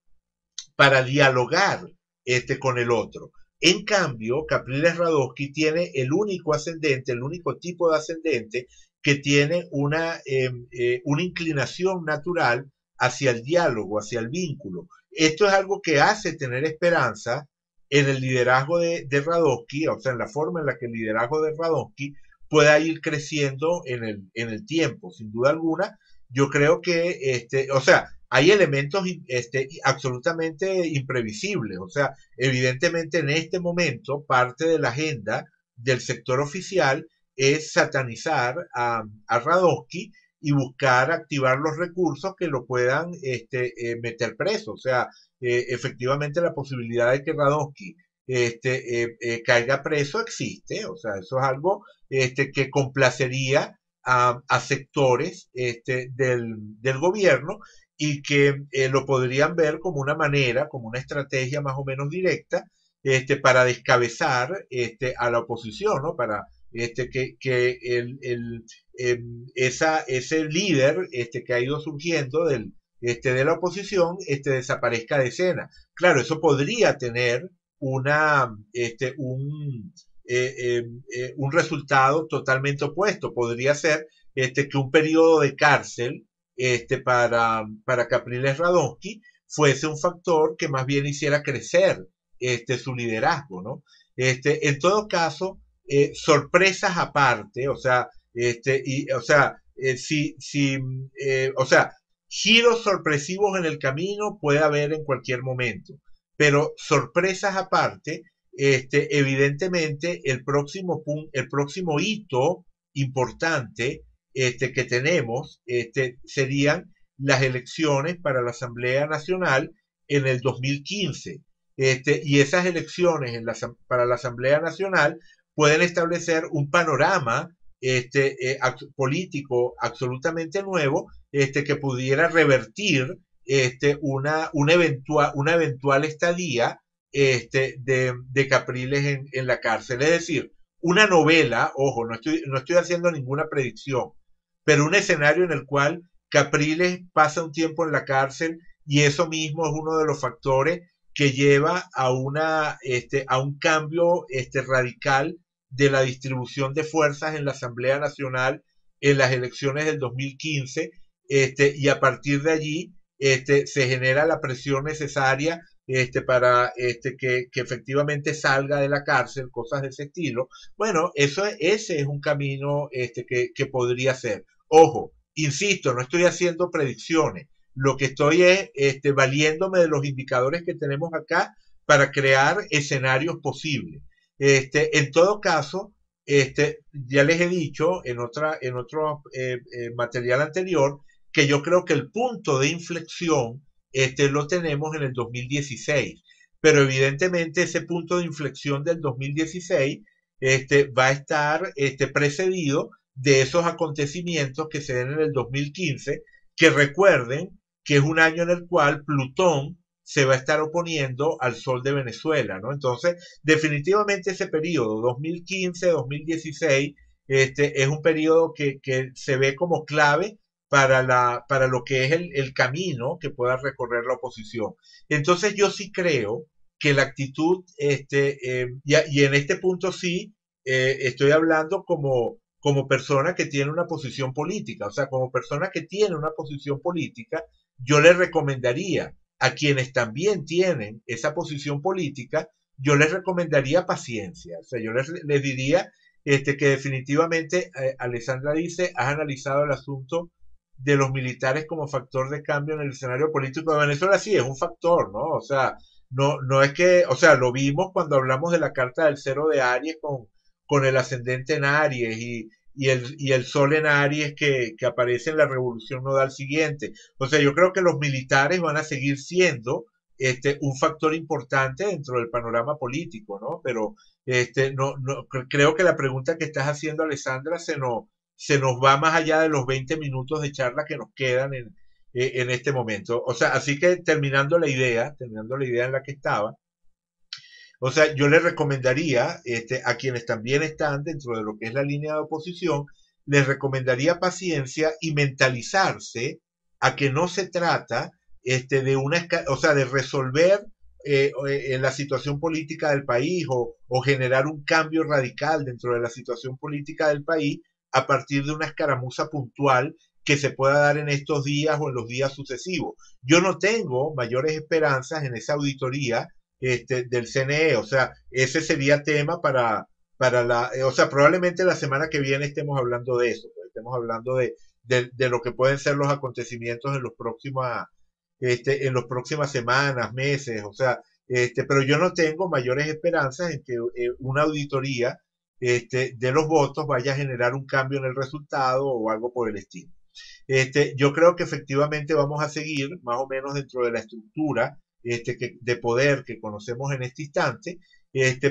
para dialogar este, con el otro. En cambio, Capriles Radosky tiene el único ascendente, el único tipo de ascendente que tiene una, em, eh, una inclinación natural hacia el diálogo, hacia el vínculo. Esto es algo que hace tener esperanza en el liderazgo de, Radosky, o sea, en la forma en la que el liderazgo de Radosky pueda ir creciendo en el tiempo, sin duda alguna, yo creo que, este, o sea, hay elementos este, absolutamente imprevisibles. O sea, evidentemente en este momento parte de la agenda del sector oficial es satanizar a, a Radosky y buscar activar los recursos que lo puedan este, eh, meter preso. O sea, eh, efectivamente la posibilidad de que Radosky este, eh, caiga preso existe. O sea, eso es algo este, que complacería a, sectores este, del, gobierno y que eh, lo podrían ver como una manera, como una estrategia más o menos directa este, para descabezar este, a la oposición, ¿no? para este, que, em, ese líder este, que ha ido surgiendo del, este, de la oposición desaparezca de escena. Claro, eso podría tener una, este, un, eh, eh, eh, un resultado totalmente opuesto. Podría ser este, que un periodo de cárcel este, para, para Capriles Radonsky fuese un factor que más bien hiciera crecer este, su liderazgo, ¿no? Este, en todo caso, sorpresas aparte, o sea, este, y, o sea, si, o sea, giros sorpresivos en el camino puede haber en cualquier momento, pero sorpresas aparte, este, evidentemente el próximo, hito importante este, que tenemos este, serían las elecciones para la Asamblea Nacional en el 2015. Este, y esas elecciones para la Asamblea Nacional pueden establecer un panorama eh, político absolutamente nuevo este, que pudiera revertir una eventual estadía este, de, Capriles en, la cárcel. Es decir, una novela, ojo, no estoy, no estoy haciendo ninguna predicción, pero un escenario en el cual Capriles pasa un tiempo en la cárcel y eso mismo es uno de los factores que lleva a, una, este, a un cambio este, radical de la distribución de fuerzas en la Asamblea Nacional en las elecciones del 2015 este, y a partir de allí este, se genera la presión necesaria este, para este, que, efectivamente salga de la cárcel, cosas de ese estilo. Bueno, eso, ese es un camino este, que, podría ser. Ojo, insisto, no estoy haciendo predicciones. Lo que estoy es este, valiéndome de los indicadores que tenemos acá para crear escenarios posibles. Este, en todo caso, este, ya les he dicho en, otra, en otro eh, eh, material anterior que yo creo que el punto de inflexión este, lo tenemos en el 2016. Pero evidentemente ese punto de inflexión del 2016 este, va a estar este, precedido de esos acontecimientos que se den en el 2015, que recuerden que es un año en el cual Plutón se va a estar oponiendo al sol de Venezuela, ¿no? Entonces, definitivamente ese periodo, 2015-2016, este, es un periodo que, que se ve como clave para, la, para lo que es el, camino que pueda recorrer la oposición. Entonces yo sí creo que la actitud, este, eh, y, en este punto sí, eh, estoy hablando como, como persona que tiene una posición política, o sea, como persona que tiene una posición política, yo le recomendaría a quienes también tienen esa posición política, yo les recomendaría paciencia, o sea, yo les, diría este, que definitivamente eh, Alessandra dice, has analizado el asunto de los militares como factor de cambio en el escenario político de Venezuela, sí, es un factor, ¿no? O sea, no, no es que, o sea, lo vimos cuando hablamos de la carta del cero de Aries con, con el ascendente en Aries y, el, el sol en Aries que, aparece en la revolución nodal siguiente. O sea, yo creo que los militares van a seguir siendo este, un factor importante dentro del panorama político, ¿no? Pero este, no, no, creo que la pregunta que estás haciendo, Alessandra, se nos se nos va más allá de los 20 minutos de charla que nos quedan eh, en, este momento. O sea, así que terminando la idea, terminando la idea en la que estaba, o sea, yo les recomendaría este, a quienes también están dentro de lo que es la línea de oposición, les recomendaría paciencia y mentalizarse a que no se trata este, de una, o sea, de resolver eh, eh, la situación política del país o, o generar un cambio radical dentro de la situación política del país, a partir de una escaramuza puntual que se pueda dar en estos días o en los días sucesivos. Yo no tengo mayores esperanzas en esa auditoría este, del CNE, o sea, ese sería tema para, para la, eh, o sea, probablemente la semana que viene estemos hablando de eso, pues, estemos hablando de, lo que pueden ser los acontecimientos en los próximos... este, en las próximas semanas, meses, o sea, este, pero yo no tengo mayores esperanzas en que eh, una auditoría este, de los votos vaya a generar un cambio en el resultado o algo por el estilo. Este, yo creo que efectivamente vamos a seguir más o menos dentro de la estructura este, de poder que conocemos en este instante,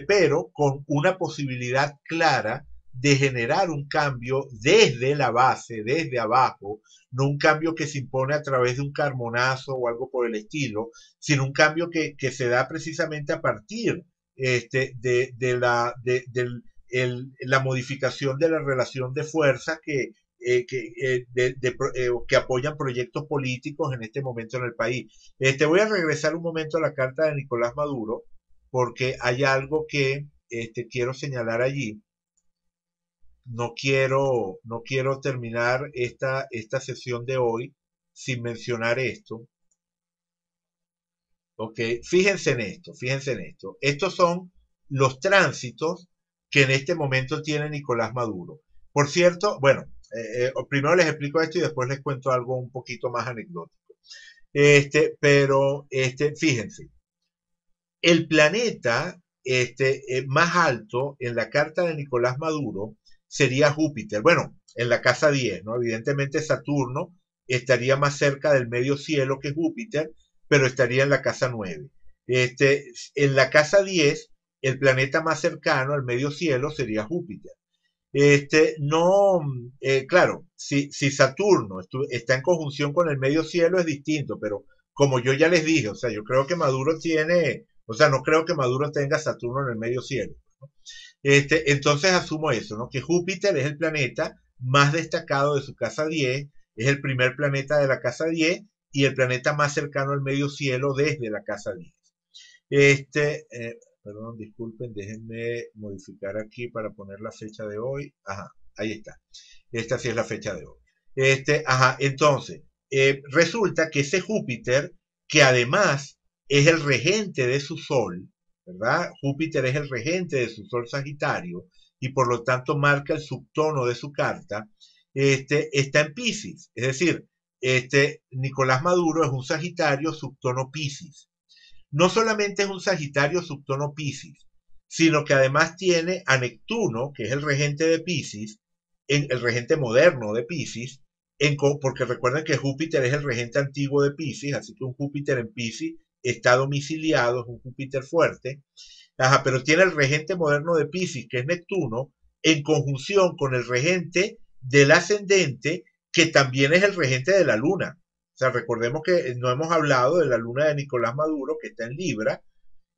pero con una posibilidad clara de generar un cambio desde la base, desde abajo, no un cambio que se impone a través de un carmonazo o algo por el estilo, sino un cambio que, se da precisamente a partir de, la, del la modificación de la relación de fuerzas que, eh, eh, eh, que, apoyan proyectos políticos en este momento en el país. Te voy a regresar un momento a la carta de Nicolás Maduro, porque hay algo que este, quiero señalar allí. No quiero, no quiero terminar esta, esta sesión de hoy sin mencionar esto. porque fíjense en esto, fíjense en esto. Estos son los tránsitos que en este momento tiene Nicolás Maduro. Por cierto, bueno, eh, eh, primero les explico esto y después les cuento algo un poquito más anecdótico. Este, pero este, fíjense, el planeta este, eh, más alto en la carta de Nicolás Maduro sería Júpiter. Bueno, en la casa 10, ¿no? Evidentemente Saturno estaría más cerca del medio cielo que Júpiter, pero estaría en la casa 9. Este, en la casa 10 el planeta más cercano al medio cielo sería Júpiter. Este, no, eh, claro, si, si Saturno está en conjunción con el medio cielo es distinto, pero como yo ya les dije, o sea, yo creo que Maduro tiene, o sea, no creo que Maduro tenga Saturno en el medio cielo. Este, entonces asumo eso, ¿no? Que Júpiter es el planeta más destacado de su casa 10, es el primer planeta de la casa 10 y el planeta más cercano al medio cielo desde la casa 10. Este, eh, Perdón, disculpen, déjenme modificar aquí para poner la fecha de hoy. Ajá, ahí está. Esta sí es la fecha de hoy. Este, ajá, entonces, eh, resulta que ese Júpiter, que además es el regente de su Sol, ¿verdad? Júpiter es el regente de su Sol Sagitario y por lo tanto marca el subtono de su carta, este, está en Pisces. Es decir, este, Nicolás Maduro es un Sagitario subtono Pisces no solamente es un Sagitario subtono Pisces, sino que además tiene a Neptuno, que es el regente de Pisces, el regente moderno de Pisces, porque recuerden que Júpiter es el regente antiguo de Pisces, así que un Júpiter en Pisces está domiciliado, es un Júpiter fuerte, pero tiene el regente moderno de Pisces, que es Neptuno, en conjunción con el regente del ascendente, que también es el regente de la Luna sea, recordemos que no hemos hablado de la luna de Nicolás Maduro, que está en Libra,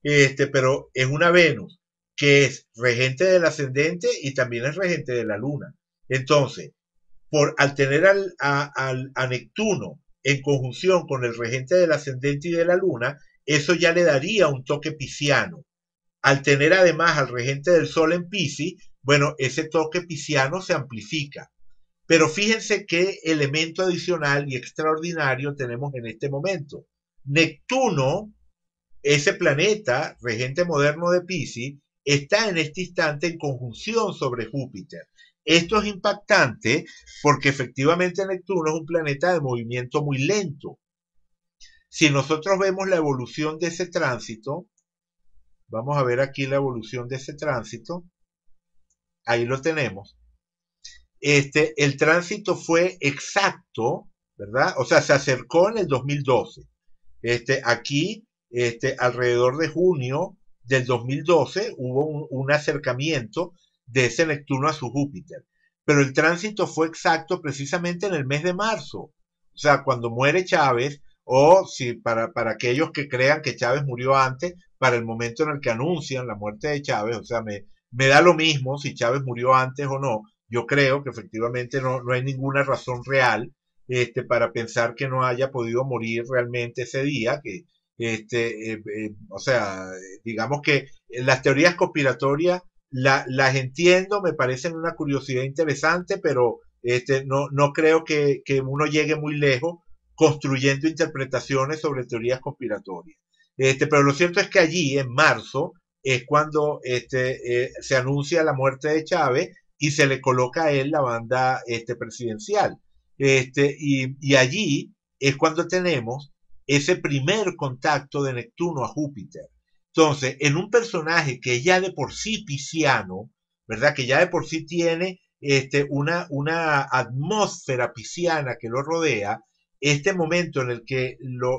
este, pero es una Venus que es regente del ascendente y también es regente de la luna. Entonces, por, al tener a, Neptuno en conjunción con el regente del ascendente y de la luna, eso ya le daría un toque pisciano. Al tener además al regente del sol en pisci bueno, ese toque pisciano se amplifica. Pero fíjense qué elemento adicional y extraordinario tenemos en este momento. Neptuno, ese planeta regente moderno de Pisces, está en este instante en conjunción sobre Júpiter. Esto es impactante porque efectivamente Neptuno es un planeta de movimiento muy lento. Si nosotros vemos la evolución de ese tránsito, vamos a ver aquí la evolución de ese tránsito, ahí lo tenemos este, el tránsito fue exacto, ¿verdad? O sea, se acercó en el 2012. Este, aquí, este, alrededor de junio del 2012, hubo un, acercamiento de ese Neptuno a su Júpiter. Pero el tránsito fue exacto precisamente en el mes de marzo. O sea, cuando muere Chávez, o si para, para aquellos que crean que Chávez murió antes, para el momento en el que anuncian la muerte de Chávez, o sea, me, me da lo mismo si Chávez murió antes o no, yo creo que efectivamente no, hay ninguna razón real este, para pensar que no haya podido morir realmente ese día, que, este, eh, eh, o sea, digamos que las teorías conspiratorias las entiendo, me parecen una curiosidad interesante, pero este, no, no creo que, uno llegue muy lejos construyendo interpretaciones sobre teorías conspiratorias. Este, pero lo cierto es que allí, en marzo, es cuando este, eh, se anuncia la muerte de Chávez y se le coloca a él la banda este, presidencial. Este, y, allí es cuando tenemos ese primer contacto de Neptuno a Júpiter. Entonces, en un personaje que ya de por sí pisciano, ¿verdad? Que ya de por sí tiene este, una, una atmósfera pisciana que lo rodea, este momento en el que lo,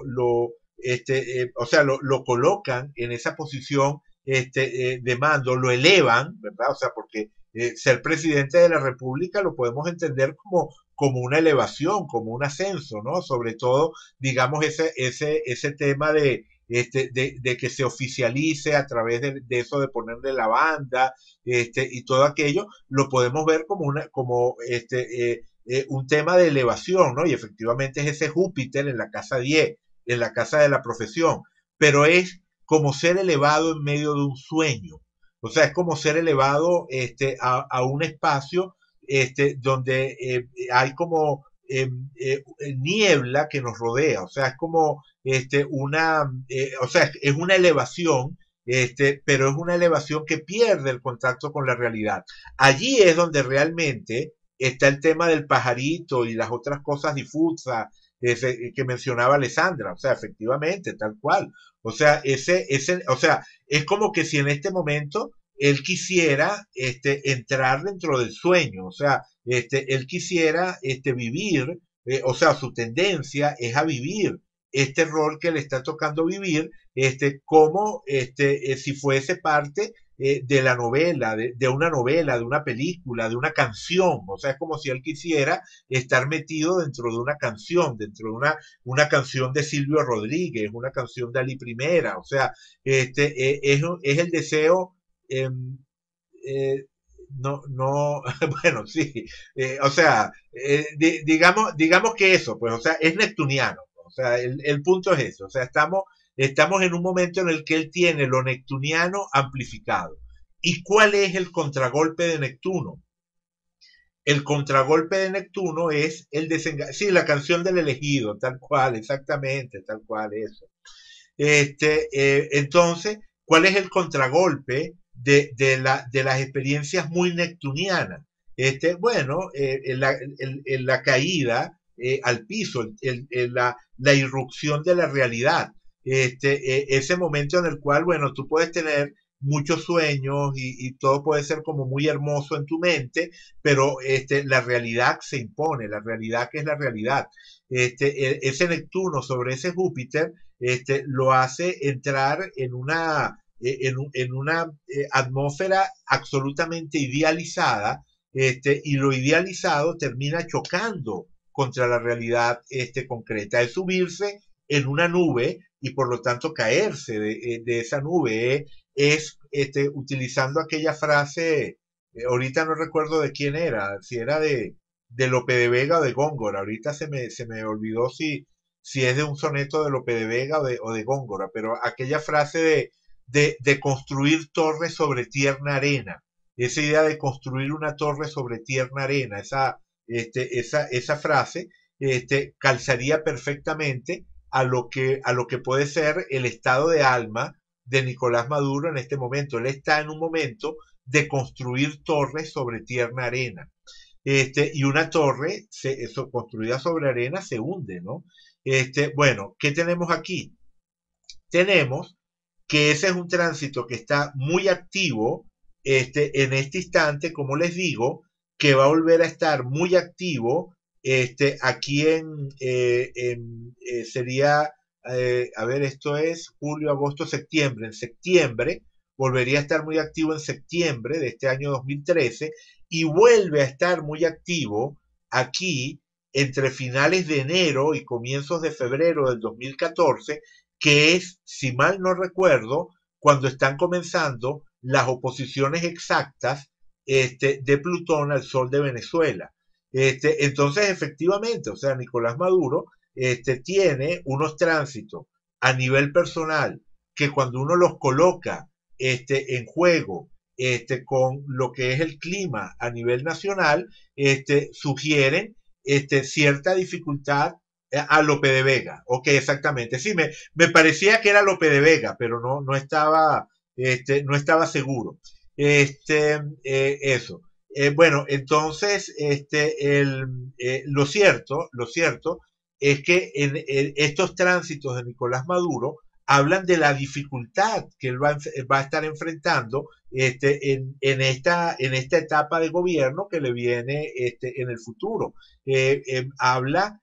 este, eh, o sea, lo, colocan en esa posición este, eh, de mando, lo elevan, ¿verdad? O sea, porque eh, ser presidente de la República lo podemos entender como, como una elevación, como un ascenso, ¿no? Sobre todo, digamos, ese, ese, ese tema de, este, de, que se oficialice a través de, de, eso de ponerle la banda este, y todo aquello, lo podemos ver como, una, como este, eh, eh, un tema de elevación, ¿no? Y efectivamente es ese Júpiter en la casa 10, en la casa de la profesión, pero es como ser elevado en medio de un sueño, o sea, es como ser elevado este, a, un espacio este, donde eh, hay como em, eh, niebla que nos rodea. O sea, es como este, una, eh, o sea, es una elevación este, pero es una elevación que pierde el contacto con la realidad. Allí es donde realmente está el tema del pajarito y las otras cosas difusas este, que mencionaba Alessandra, o sea, efectivamente, tal cual. O sea, ese, ese, o sea, es como que si en este momento él quisiera este, entrar dentro del sueño, o sea, este, él quisiera este, vivir, eh, o sea, su tendencia es a vivir este rol que le está tocando vivir, este, como este, eh, si fuese parte eh, de la novela, de, de, una novela, de una película, de una canción. O sea, es como si él quisiera estar metido dentro de una canción, dentro de una, una canción de Silvio Rodríguez, una canción de Ali Primera. O sea, este, eh, es, es, el deseo. Em, eh, no, no, *laughs* bueno, sí, o sea, digamos, digamos que eso, pues, o sea, es neptuniano, o sea, el, el punto es eso, o sea, estamos Estamos en un momento en el que él tiene lo neptuniano amplificado. ¿Y cuál es el contragolpe de Neptuno? El contragolpe de Neptuno es el desengaño. Sí, la canción del elegido, tal cual, exactamente, tal cual, eso. Este, eh, entonces, ¿cuál es el contragolpe de, las experiencias muy neptunianas? Este, bueno, eh, la, caída eh, al piso, en la irrupción de la realidad este, e, ese momento en el cual, bueno, tú puedes tener muchos sueños y, todo puede ser como muy hermoso en tu mente, pero este, la realidad se impone, la realidad que es la realidad. Este, e, ese Neptuno sobre ese Júpiter este, lo hace entrar en una, e, en, una atmósfera absolutamente idealizada este, y lo idealizado termina chocando contra la realidad este, concreta. Es subirse en una nube y por lo tanto caerse de, eh, esa nube ¿eh? es este, utilizando aquella frase, eh, ahorita no recuerdo de quién era, si era de, de Lope de Vega o de Góngora, ahorita se me, se me olvidó si, si es de un soneto de Lope de Vega o de, Góngora, pero aquella frase de, de, construir torres sobre tierna arena, esa idea de construir una torre sobre tierna arena, esa, este, esa, esa frase este, calzaría perfectamente a lo que, a lo que puede ser el estado de alma de Nicolás Maduro en este momento. Él está en un momento de construir torres sobre tierna arena. Este, y una torre se, construida sobre arena se hunde, ¿no? Este, bueno, ¿qué tenemos aquí? Tenemos que ese es un tránsito que está muy activo este, en este instante, como les digo, que va a volver a estar muy activo este, aquí en eh, eh, sería, eh, a ver, esto es julio, agosto, septiembre. En septiembre, volvería a estar muy activo en septiembre de este año 2013 y vuelve a estar muy activo aquí entre finales de enero y comienzos de febrero del 2014, que es, si mal no recuerdo, cuando están comenzando las oposiciones exactas este, de Plutón al Sol de Venezuela. Este, entonces, efectivamente, o sea, Nicolás Maduro este, tiene unos tránsitos a nivel personal que cuando uno los coloca este, en juego este, con lo que es el clima a nivel nacional, este, sugieren este, cierta dificultad a Lope de Vega. Ok, exactamente. Sí, me, parecía que era Lope de Vega, pero no, estaba, este, no estaba seguro. Este, eh, eso. Eh, bueno, entonces, este, eh, lo cierto, lo cierto es que en, estos tránsitos de Nicolás Maduro hablan de la dificultad que él va, a estar enfrentando este, en, esta, en esta etapa de gobierno que le viene este, en el futuro. Eh, em, habla,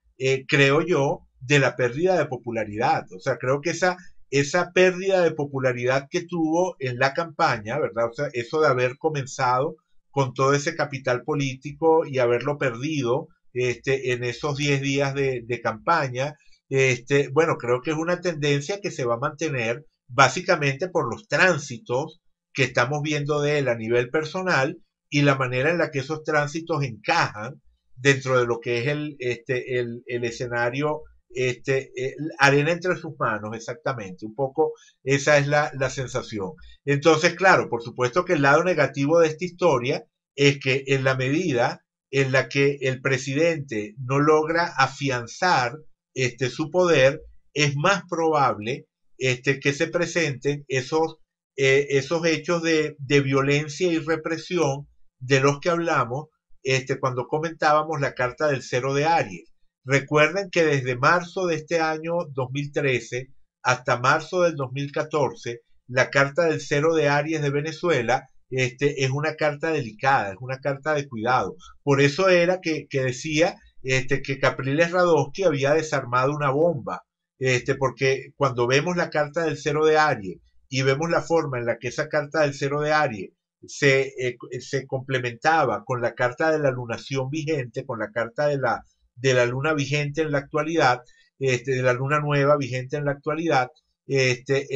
creo yo, de la pérdida de popularidad. O sea, creo que esa, esa pérdida de popularidad que tuvo en la campaña, ¿verdad? O sea, eso de haber comenzado con todo ese capital político y haberlo perdido este, en esos 10 días de, campaña. Este, bueno, creo que es una tendencia que se va a mantener básicamente por los tránsitos que estamos viendo de él a nivel personal y la manera en la que esos tránsitos encajan dentro de lo que es el, este, el, escenario, este, arena entre sus manos, exactamente. Un poco esa es la, la sensación. Entonces, claro, por supuesto que el lado negativo de esta historia es que en la medida en la que el presidente no logra afianzar este, su poder, es más probable este, que se presenten esos, eh, esos hechos de, de, violencia y represión de los que hablamos este, cuando comentábamos la carta del cero de Aries. Recuerden que desde marzo de este año 2013 hasta marzo del 2014, la carta del cero de Aries de Venezuela este, es una carta delicada, es una carta de cuidado. Por eso era que, decía este, que Capriles Radosky había desarmado una bomba, este, porque cuando vemos la carta del cero de Aries y vemos la forma en la que esa carta del cero de Aries se, eh, complementaba con la carta de la lunación vigente, con la carta de la, de la luna vigente en la actualidad, este, de la luna nueva vigente en la actualidad, este,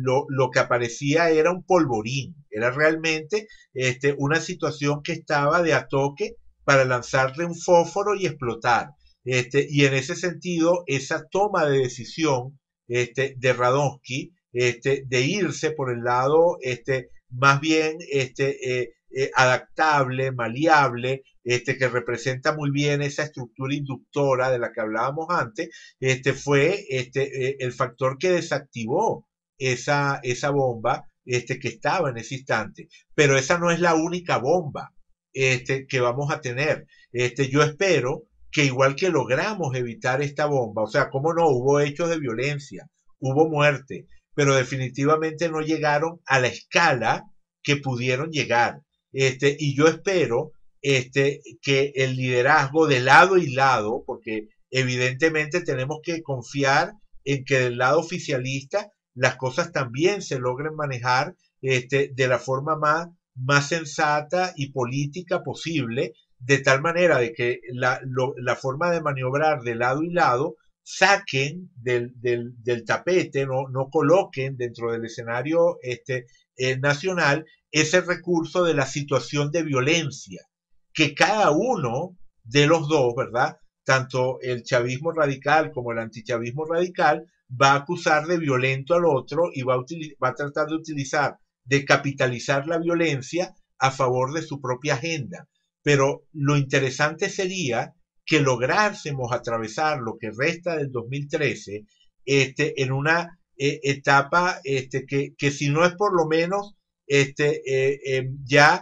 lo, que aparecía era un polvorín, era realmente este, una situación que estaba de a toque para lanzarle un fósforo y explotar. Este, y en ese sentido, esa toma de decisión este, de Radonsky este, de irse por el lado este, más bien este, eh, eh, adaptable, maleable, este, que representa muy bien esa estructura inductora de la que hablábamos antes, este, fue este, eh, el factor que desactivó esa, esa bomba este, que estaba en ese instante. Pero esa no es la única bomba este, que vamos a tener. Este, yo espero que igual que logramos evitar esta bomba, o sea, cómo no, hubo hechos de violencia, hubo muerte, pero definitivamente no llegaron a la escala que pudieron llegar. Este, y yo espero este, que el liderazgo de lado y lado, porque evidentemente tenemos que confiar en que del lado oficialista las cosas también se logren manejar este, de la forma más, más sensata y política posible, de tal manera de que la, la forma de maniobrar de lado y lado saquen del, del, del tapete, no, no, coloquen dentro del escenario este, eh, nacional ese recurso de la situación de violencia que cada uno de los dos, ¿verdad? Tanto el chavismo radical como el antichavismo radical va a acusar de violento al otro y va a, va tratar de utilizar, de capitalizar la violencia a favor de su propia agenda. Pero lo interesante sería que lográsemos atravesar lo que resta del 2013 este, en una eh, etapa este, que, que, si no es por lo menos este, eh, em, ya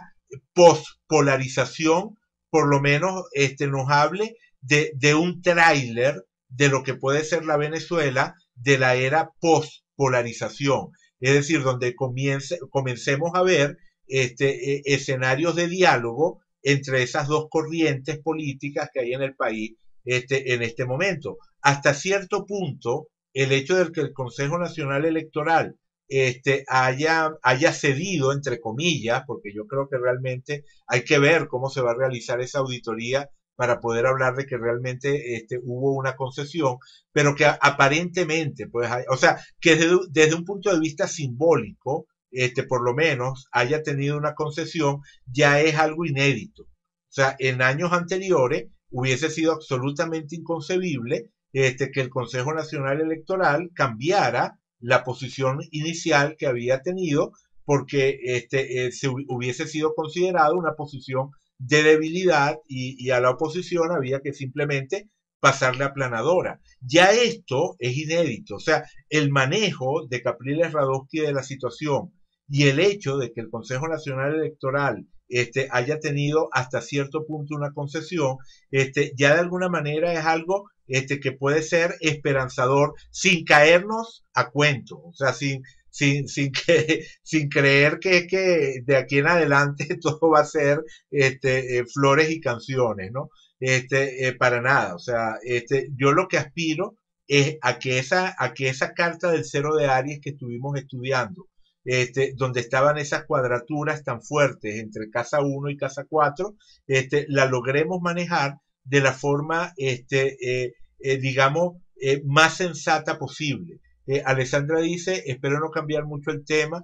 post-polarización, por lo menos este, nos hable de, un tráiler de lo que puede ser la Venezuela de la era post-polarización. Es decir, donde comencemos a ver este, e, escenarios de diálogo entre esas dos corrientes políticas que hay en el país este, en este momento. Hasta cierto punto, el hecho de que el Consejo Nacional Electoral este, haya, haya cedido, entre comillas, porque yo creo que realmente hay que ver cómo se va a realizar esa auditoría para poder hablar de que realmente este, hubo una concesión, pero que aparentemente, pues, o sea, que desde, un punto de vista simbólico, este, por lo menos haya tenido una concesión, ya es algo inédito. O sea, en años anteriores hubiese sido absolutamente inconcebible este, que el Consejo Nacional Electoral cambiara la posición inicial que había tenido porque este, eh, se hubiese sido considerado una posición de debilidad y, a la oposición había que simplemente pasarle aplanadora. Ya esto es inédito, o sea, el manejo de Capriles Radosky de la situación y el hecho de que el Consejo Nacional Electoral este, haya tenido hasta cierto punto una concesión, este, ya de alguna manera es algo este, que puede ser esperanzador sin caernos a cuento, o sea, sin, sin, que, *laughs* sin creer que que de aquí en adelante *laughs* todo va a ser este, eh, flores y canciones, ¿no? Este, eh, para nada, o sea, este, yo lo que aspiro es a que, esa, a que esa carta del cero de Aries que estuvimos estudiando, este, donde estaban esas cuadraturas tan fuertes entre casa 1 y casa 4, este, la logremos manejar de la forma, este, eh, eh, digamos, eh, más sensata posible. Alessandra dice, espero no cambiar mucho el tema,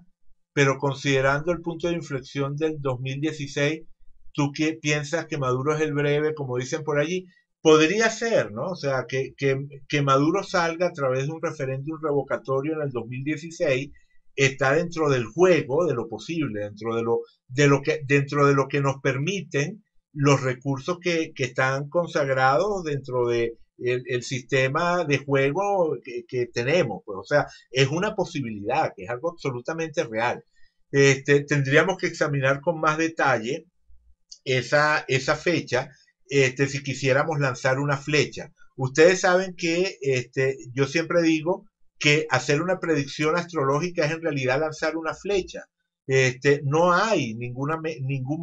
pero considerando el punto de inflexión del 2016, ¿tú qué piensas que Maduro es el breve, como dicen por allí? podría ser, ¿no? O sea, que, Maduro salga a través de un referéndum revocatorio en el 2016 está dentro del juego, de lo posible, dentro de lo, de lo, que, dentro de lo que nos permiten los recursos que, están consagrados dentro de sistema de juego que, tenemos. Pues, o sea, es una posibilidad, que es algo absolutamente real. Este, tendríamos que examinar con más detalle esa, esa fecha este, si quisiéramos lanzar una flecha. Ustedes saben que este, yo siempre digo que hacer una predicción astrológica es en realidad lanzar una flecha. Este, no hay ningún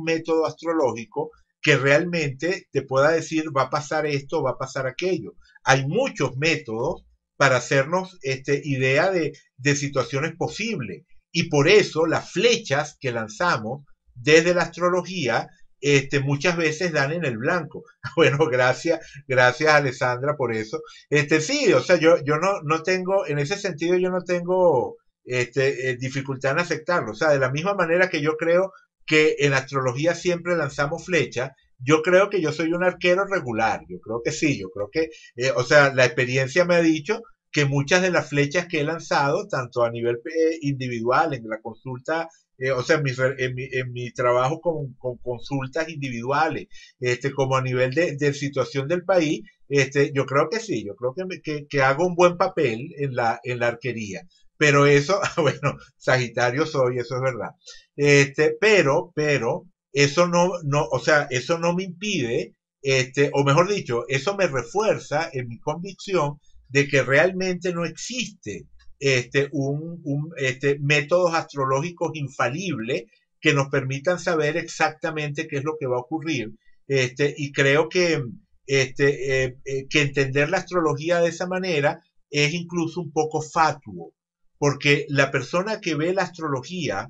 método astrológico que realmente te pueda decir va a pasar esto, va a pasar aquello. Hay muchos métodos para hacernos este, idea de, de situaciones posibles. Y por eso las flechas que lanzamos desde la astrología este, muchas veces dan en el blanco. *laughs* Bueno, gracias, gracias Alessandra por eso. Este, sí, o sea, yo, yo no, no tengo, en ese sentido yo no tengo este, eh, dificultad en aceptarlo. O sea, de la misma manera que yo creo que en astrología siempre lanzamos flechas, yo creo que yo soy un arquero regular, yo creo que sí, yo creo que, eh, o sea, la experiencia me ha dicho que muchas de las flechas que he lanzado, tanto a nivel eh, individual, en la consulta eh, o sea, en mi, trabajo con, consultas individuales, este, como a nivel de, situación del país, este, yo creo que sí, yo creo que, que, que, hago un buen papel en la, en la arquería. Pero eso, *laughs* bueno, Sagitario soy, eso es verdad. Este, pero, pero, eso no, no, o sea, eso no me impide, este, o mejor dicho, eso me refuerza en mi convicción de que realmente no existe este, un, este, métodos astrológicos infalibles que nos permitan saber exactamente qué es lo que va a ocurrir. Este, y creo que, este, eh, eh, que entender la astrología de esa manera es incluso un poco fatuo, porque la persona que ve la astrología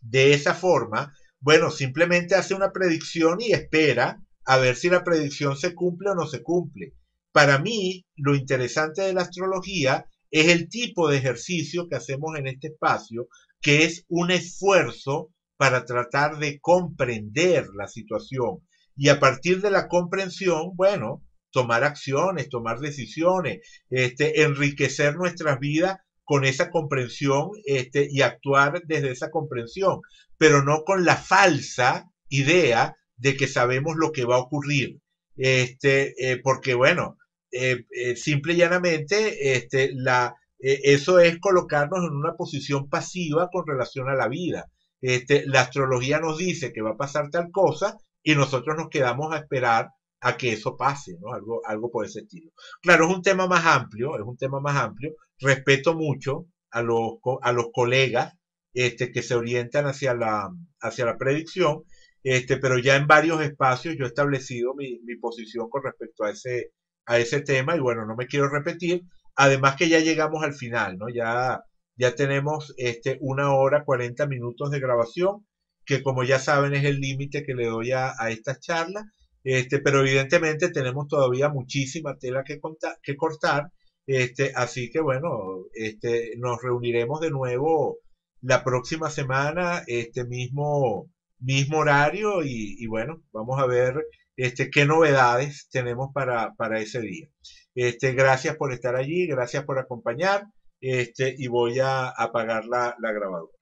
de esa forma, bueno, simplemente hace una predicción y espera a ver si la predicción se cumple o no se cumple. Para mí, lo interesante de la astrología es el tipo de ejercicio que hacemos en este espacio, que es un esfuerzo para tratar de comprender la situación. Y a partir de la comprensión, bueno, tomar acciones, tomar decisiones, este, enriquecer nuestras vidas con esa comprensión este, y actuar desde esa comprensión, pero no con la falsa idea de que sabemos lo que va a ocurrir. Este, eh, porque bueno, eh, eh, simple y llanamente, este, la, eh, eso es colocarnos en una posición pasiva con relación a la vida. Este, la astrología nos dice que va a pasar tal cosa y nosotros nos quedamos a esperar a que eso pase, ¿no? Algo, algo por ese estilo. Claro, es un tema más amplio, es un tema más amplio. Respeto mucho a los, a los colegas este, que se orientan hacia la, hacia la predicción, este, pero ya en varios espacios yo he establecido mi, mi posición con respecto a ese, a ese tema y bueno, no me quiero repetir. Además que ya llegamos al final, ¿no? Ya, ya tenemos este, una hora 40 minutos de grabación, que como ya saben es el límite que le doy a, a estas charlas. Este, pero evidentemente tenemos todavía muchísima tela que, contar, que cortar. Este, así que bueno, este, nos reuniremos de nuevo la próxima semana, este mismo, mismo horario, y, y bueno, vamos a ver este, qué novedades tenemos para, para ese día. Este, gracias por estar allí, gracias por acompañar este, y voy a apagar la, la grabadora.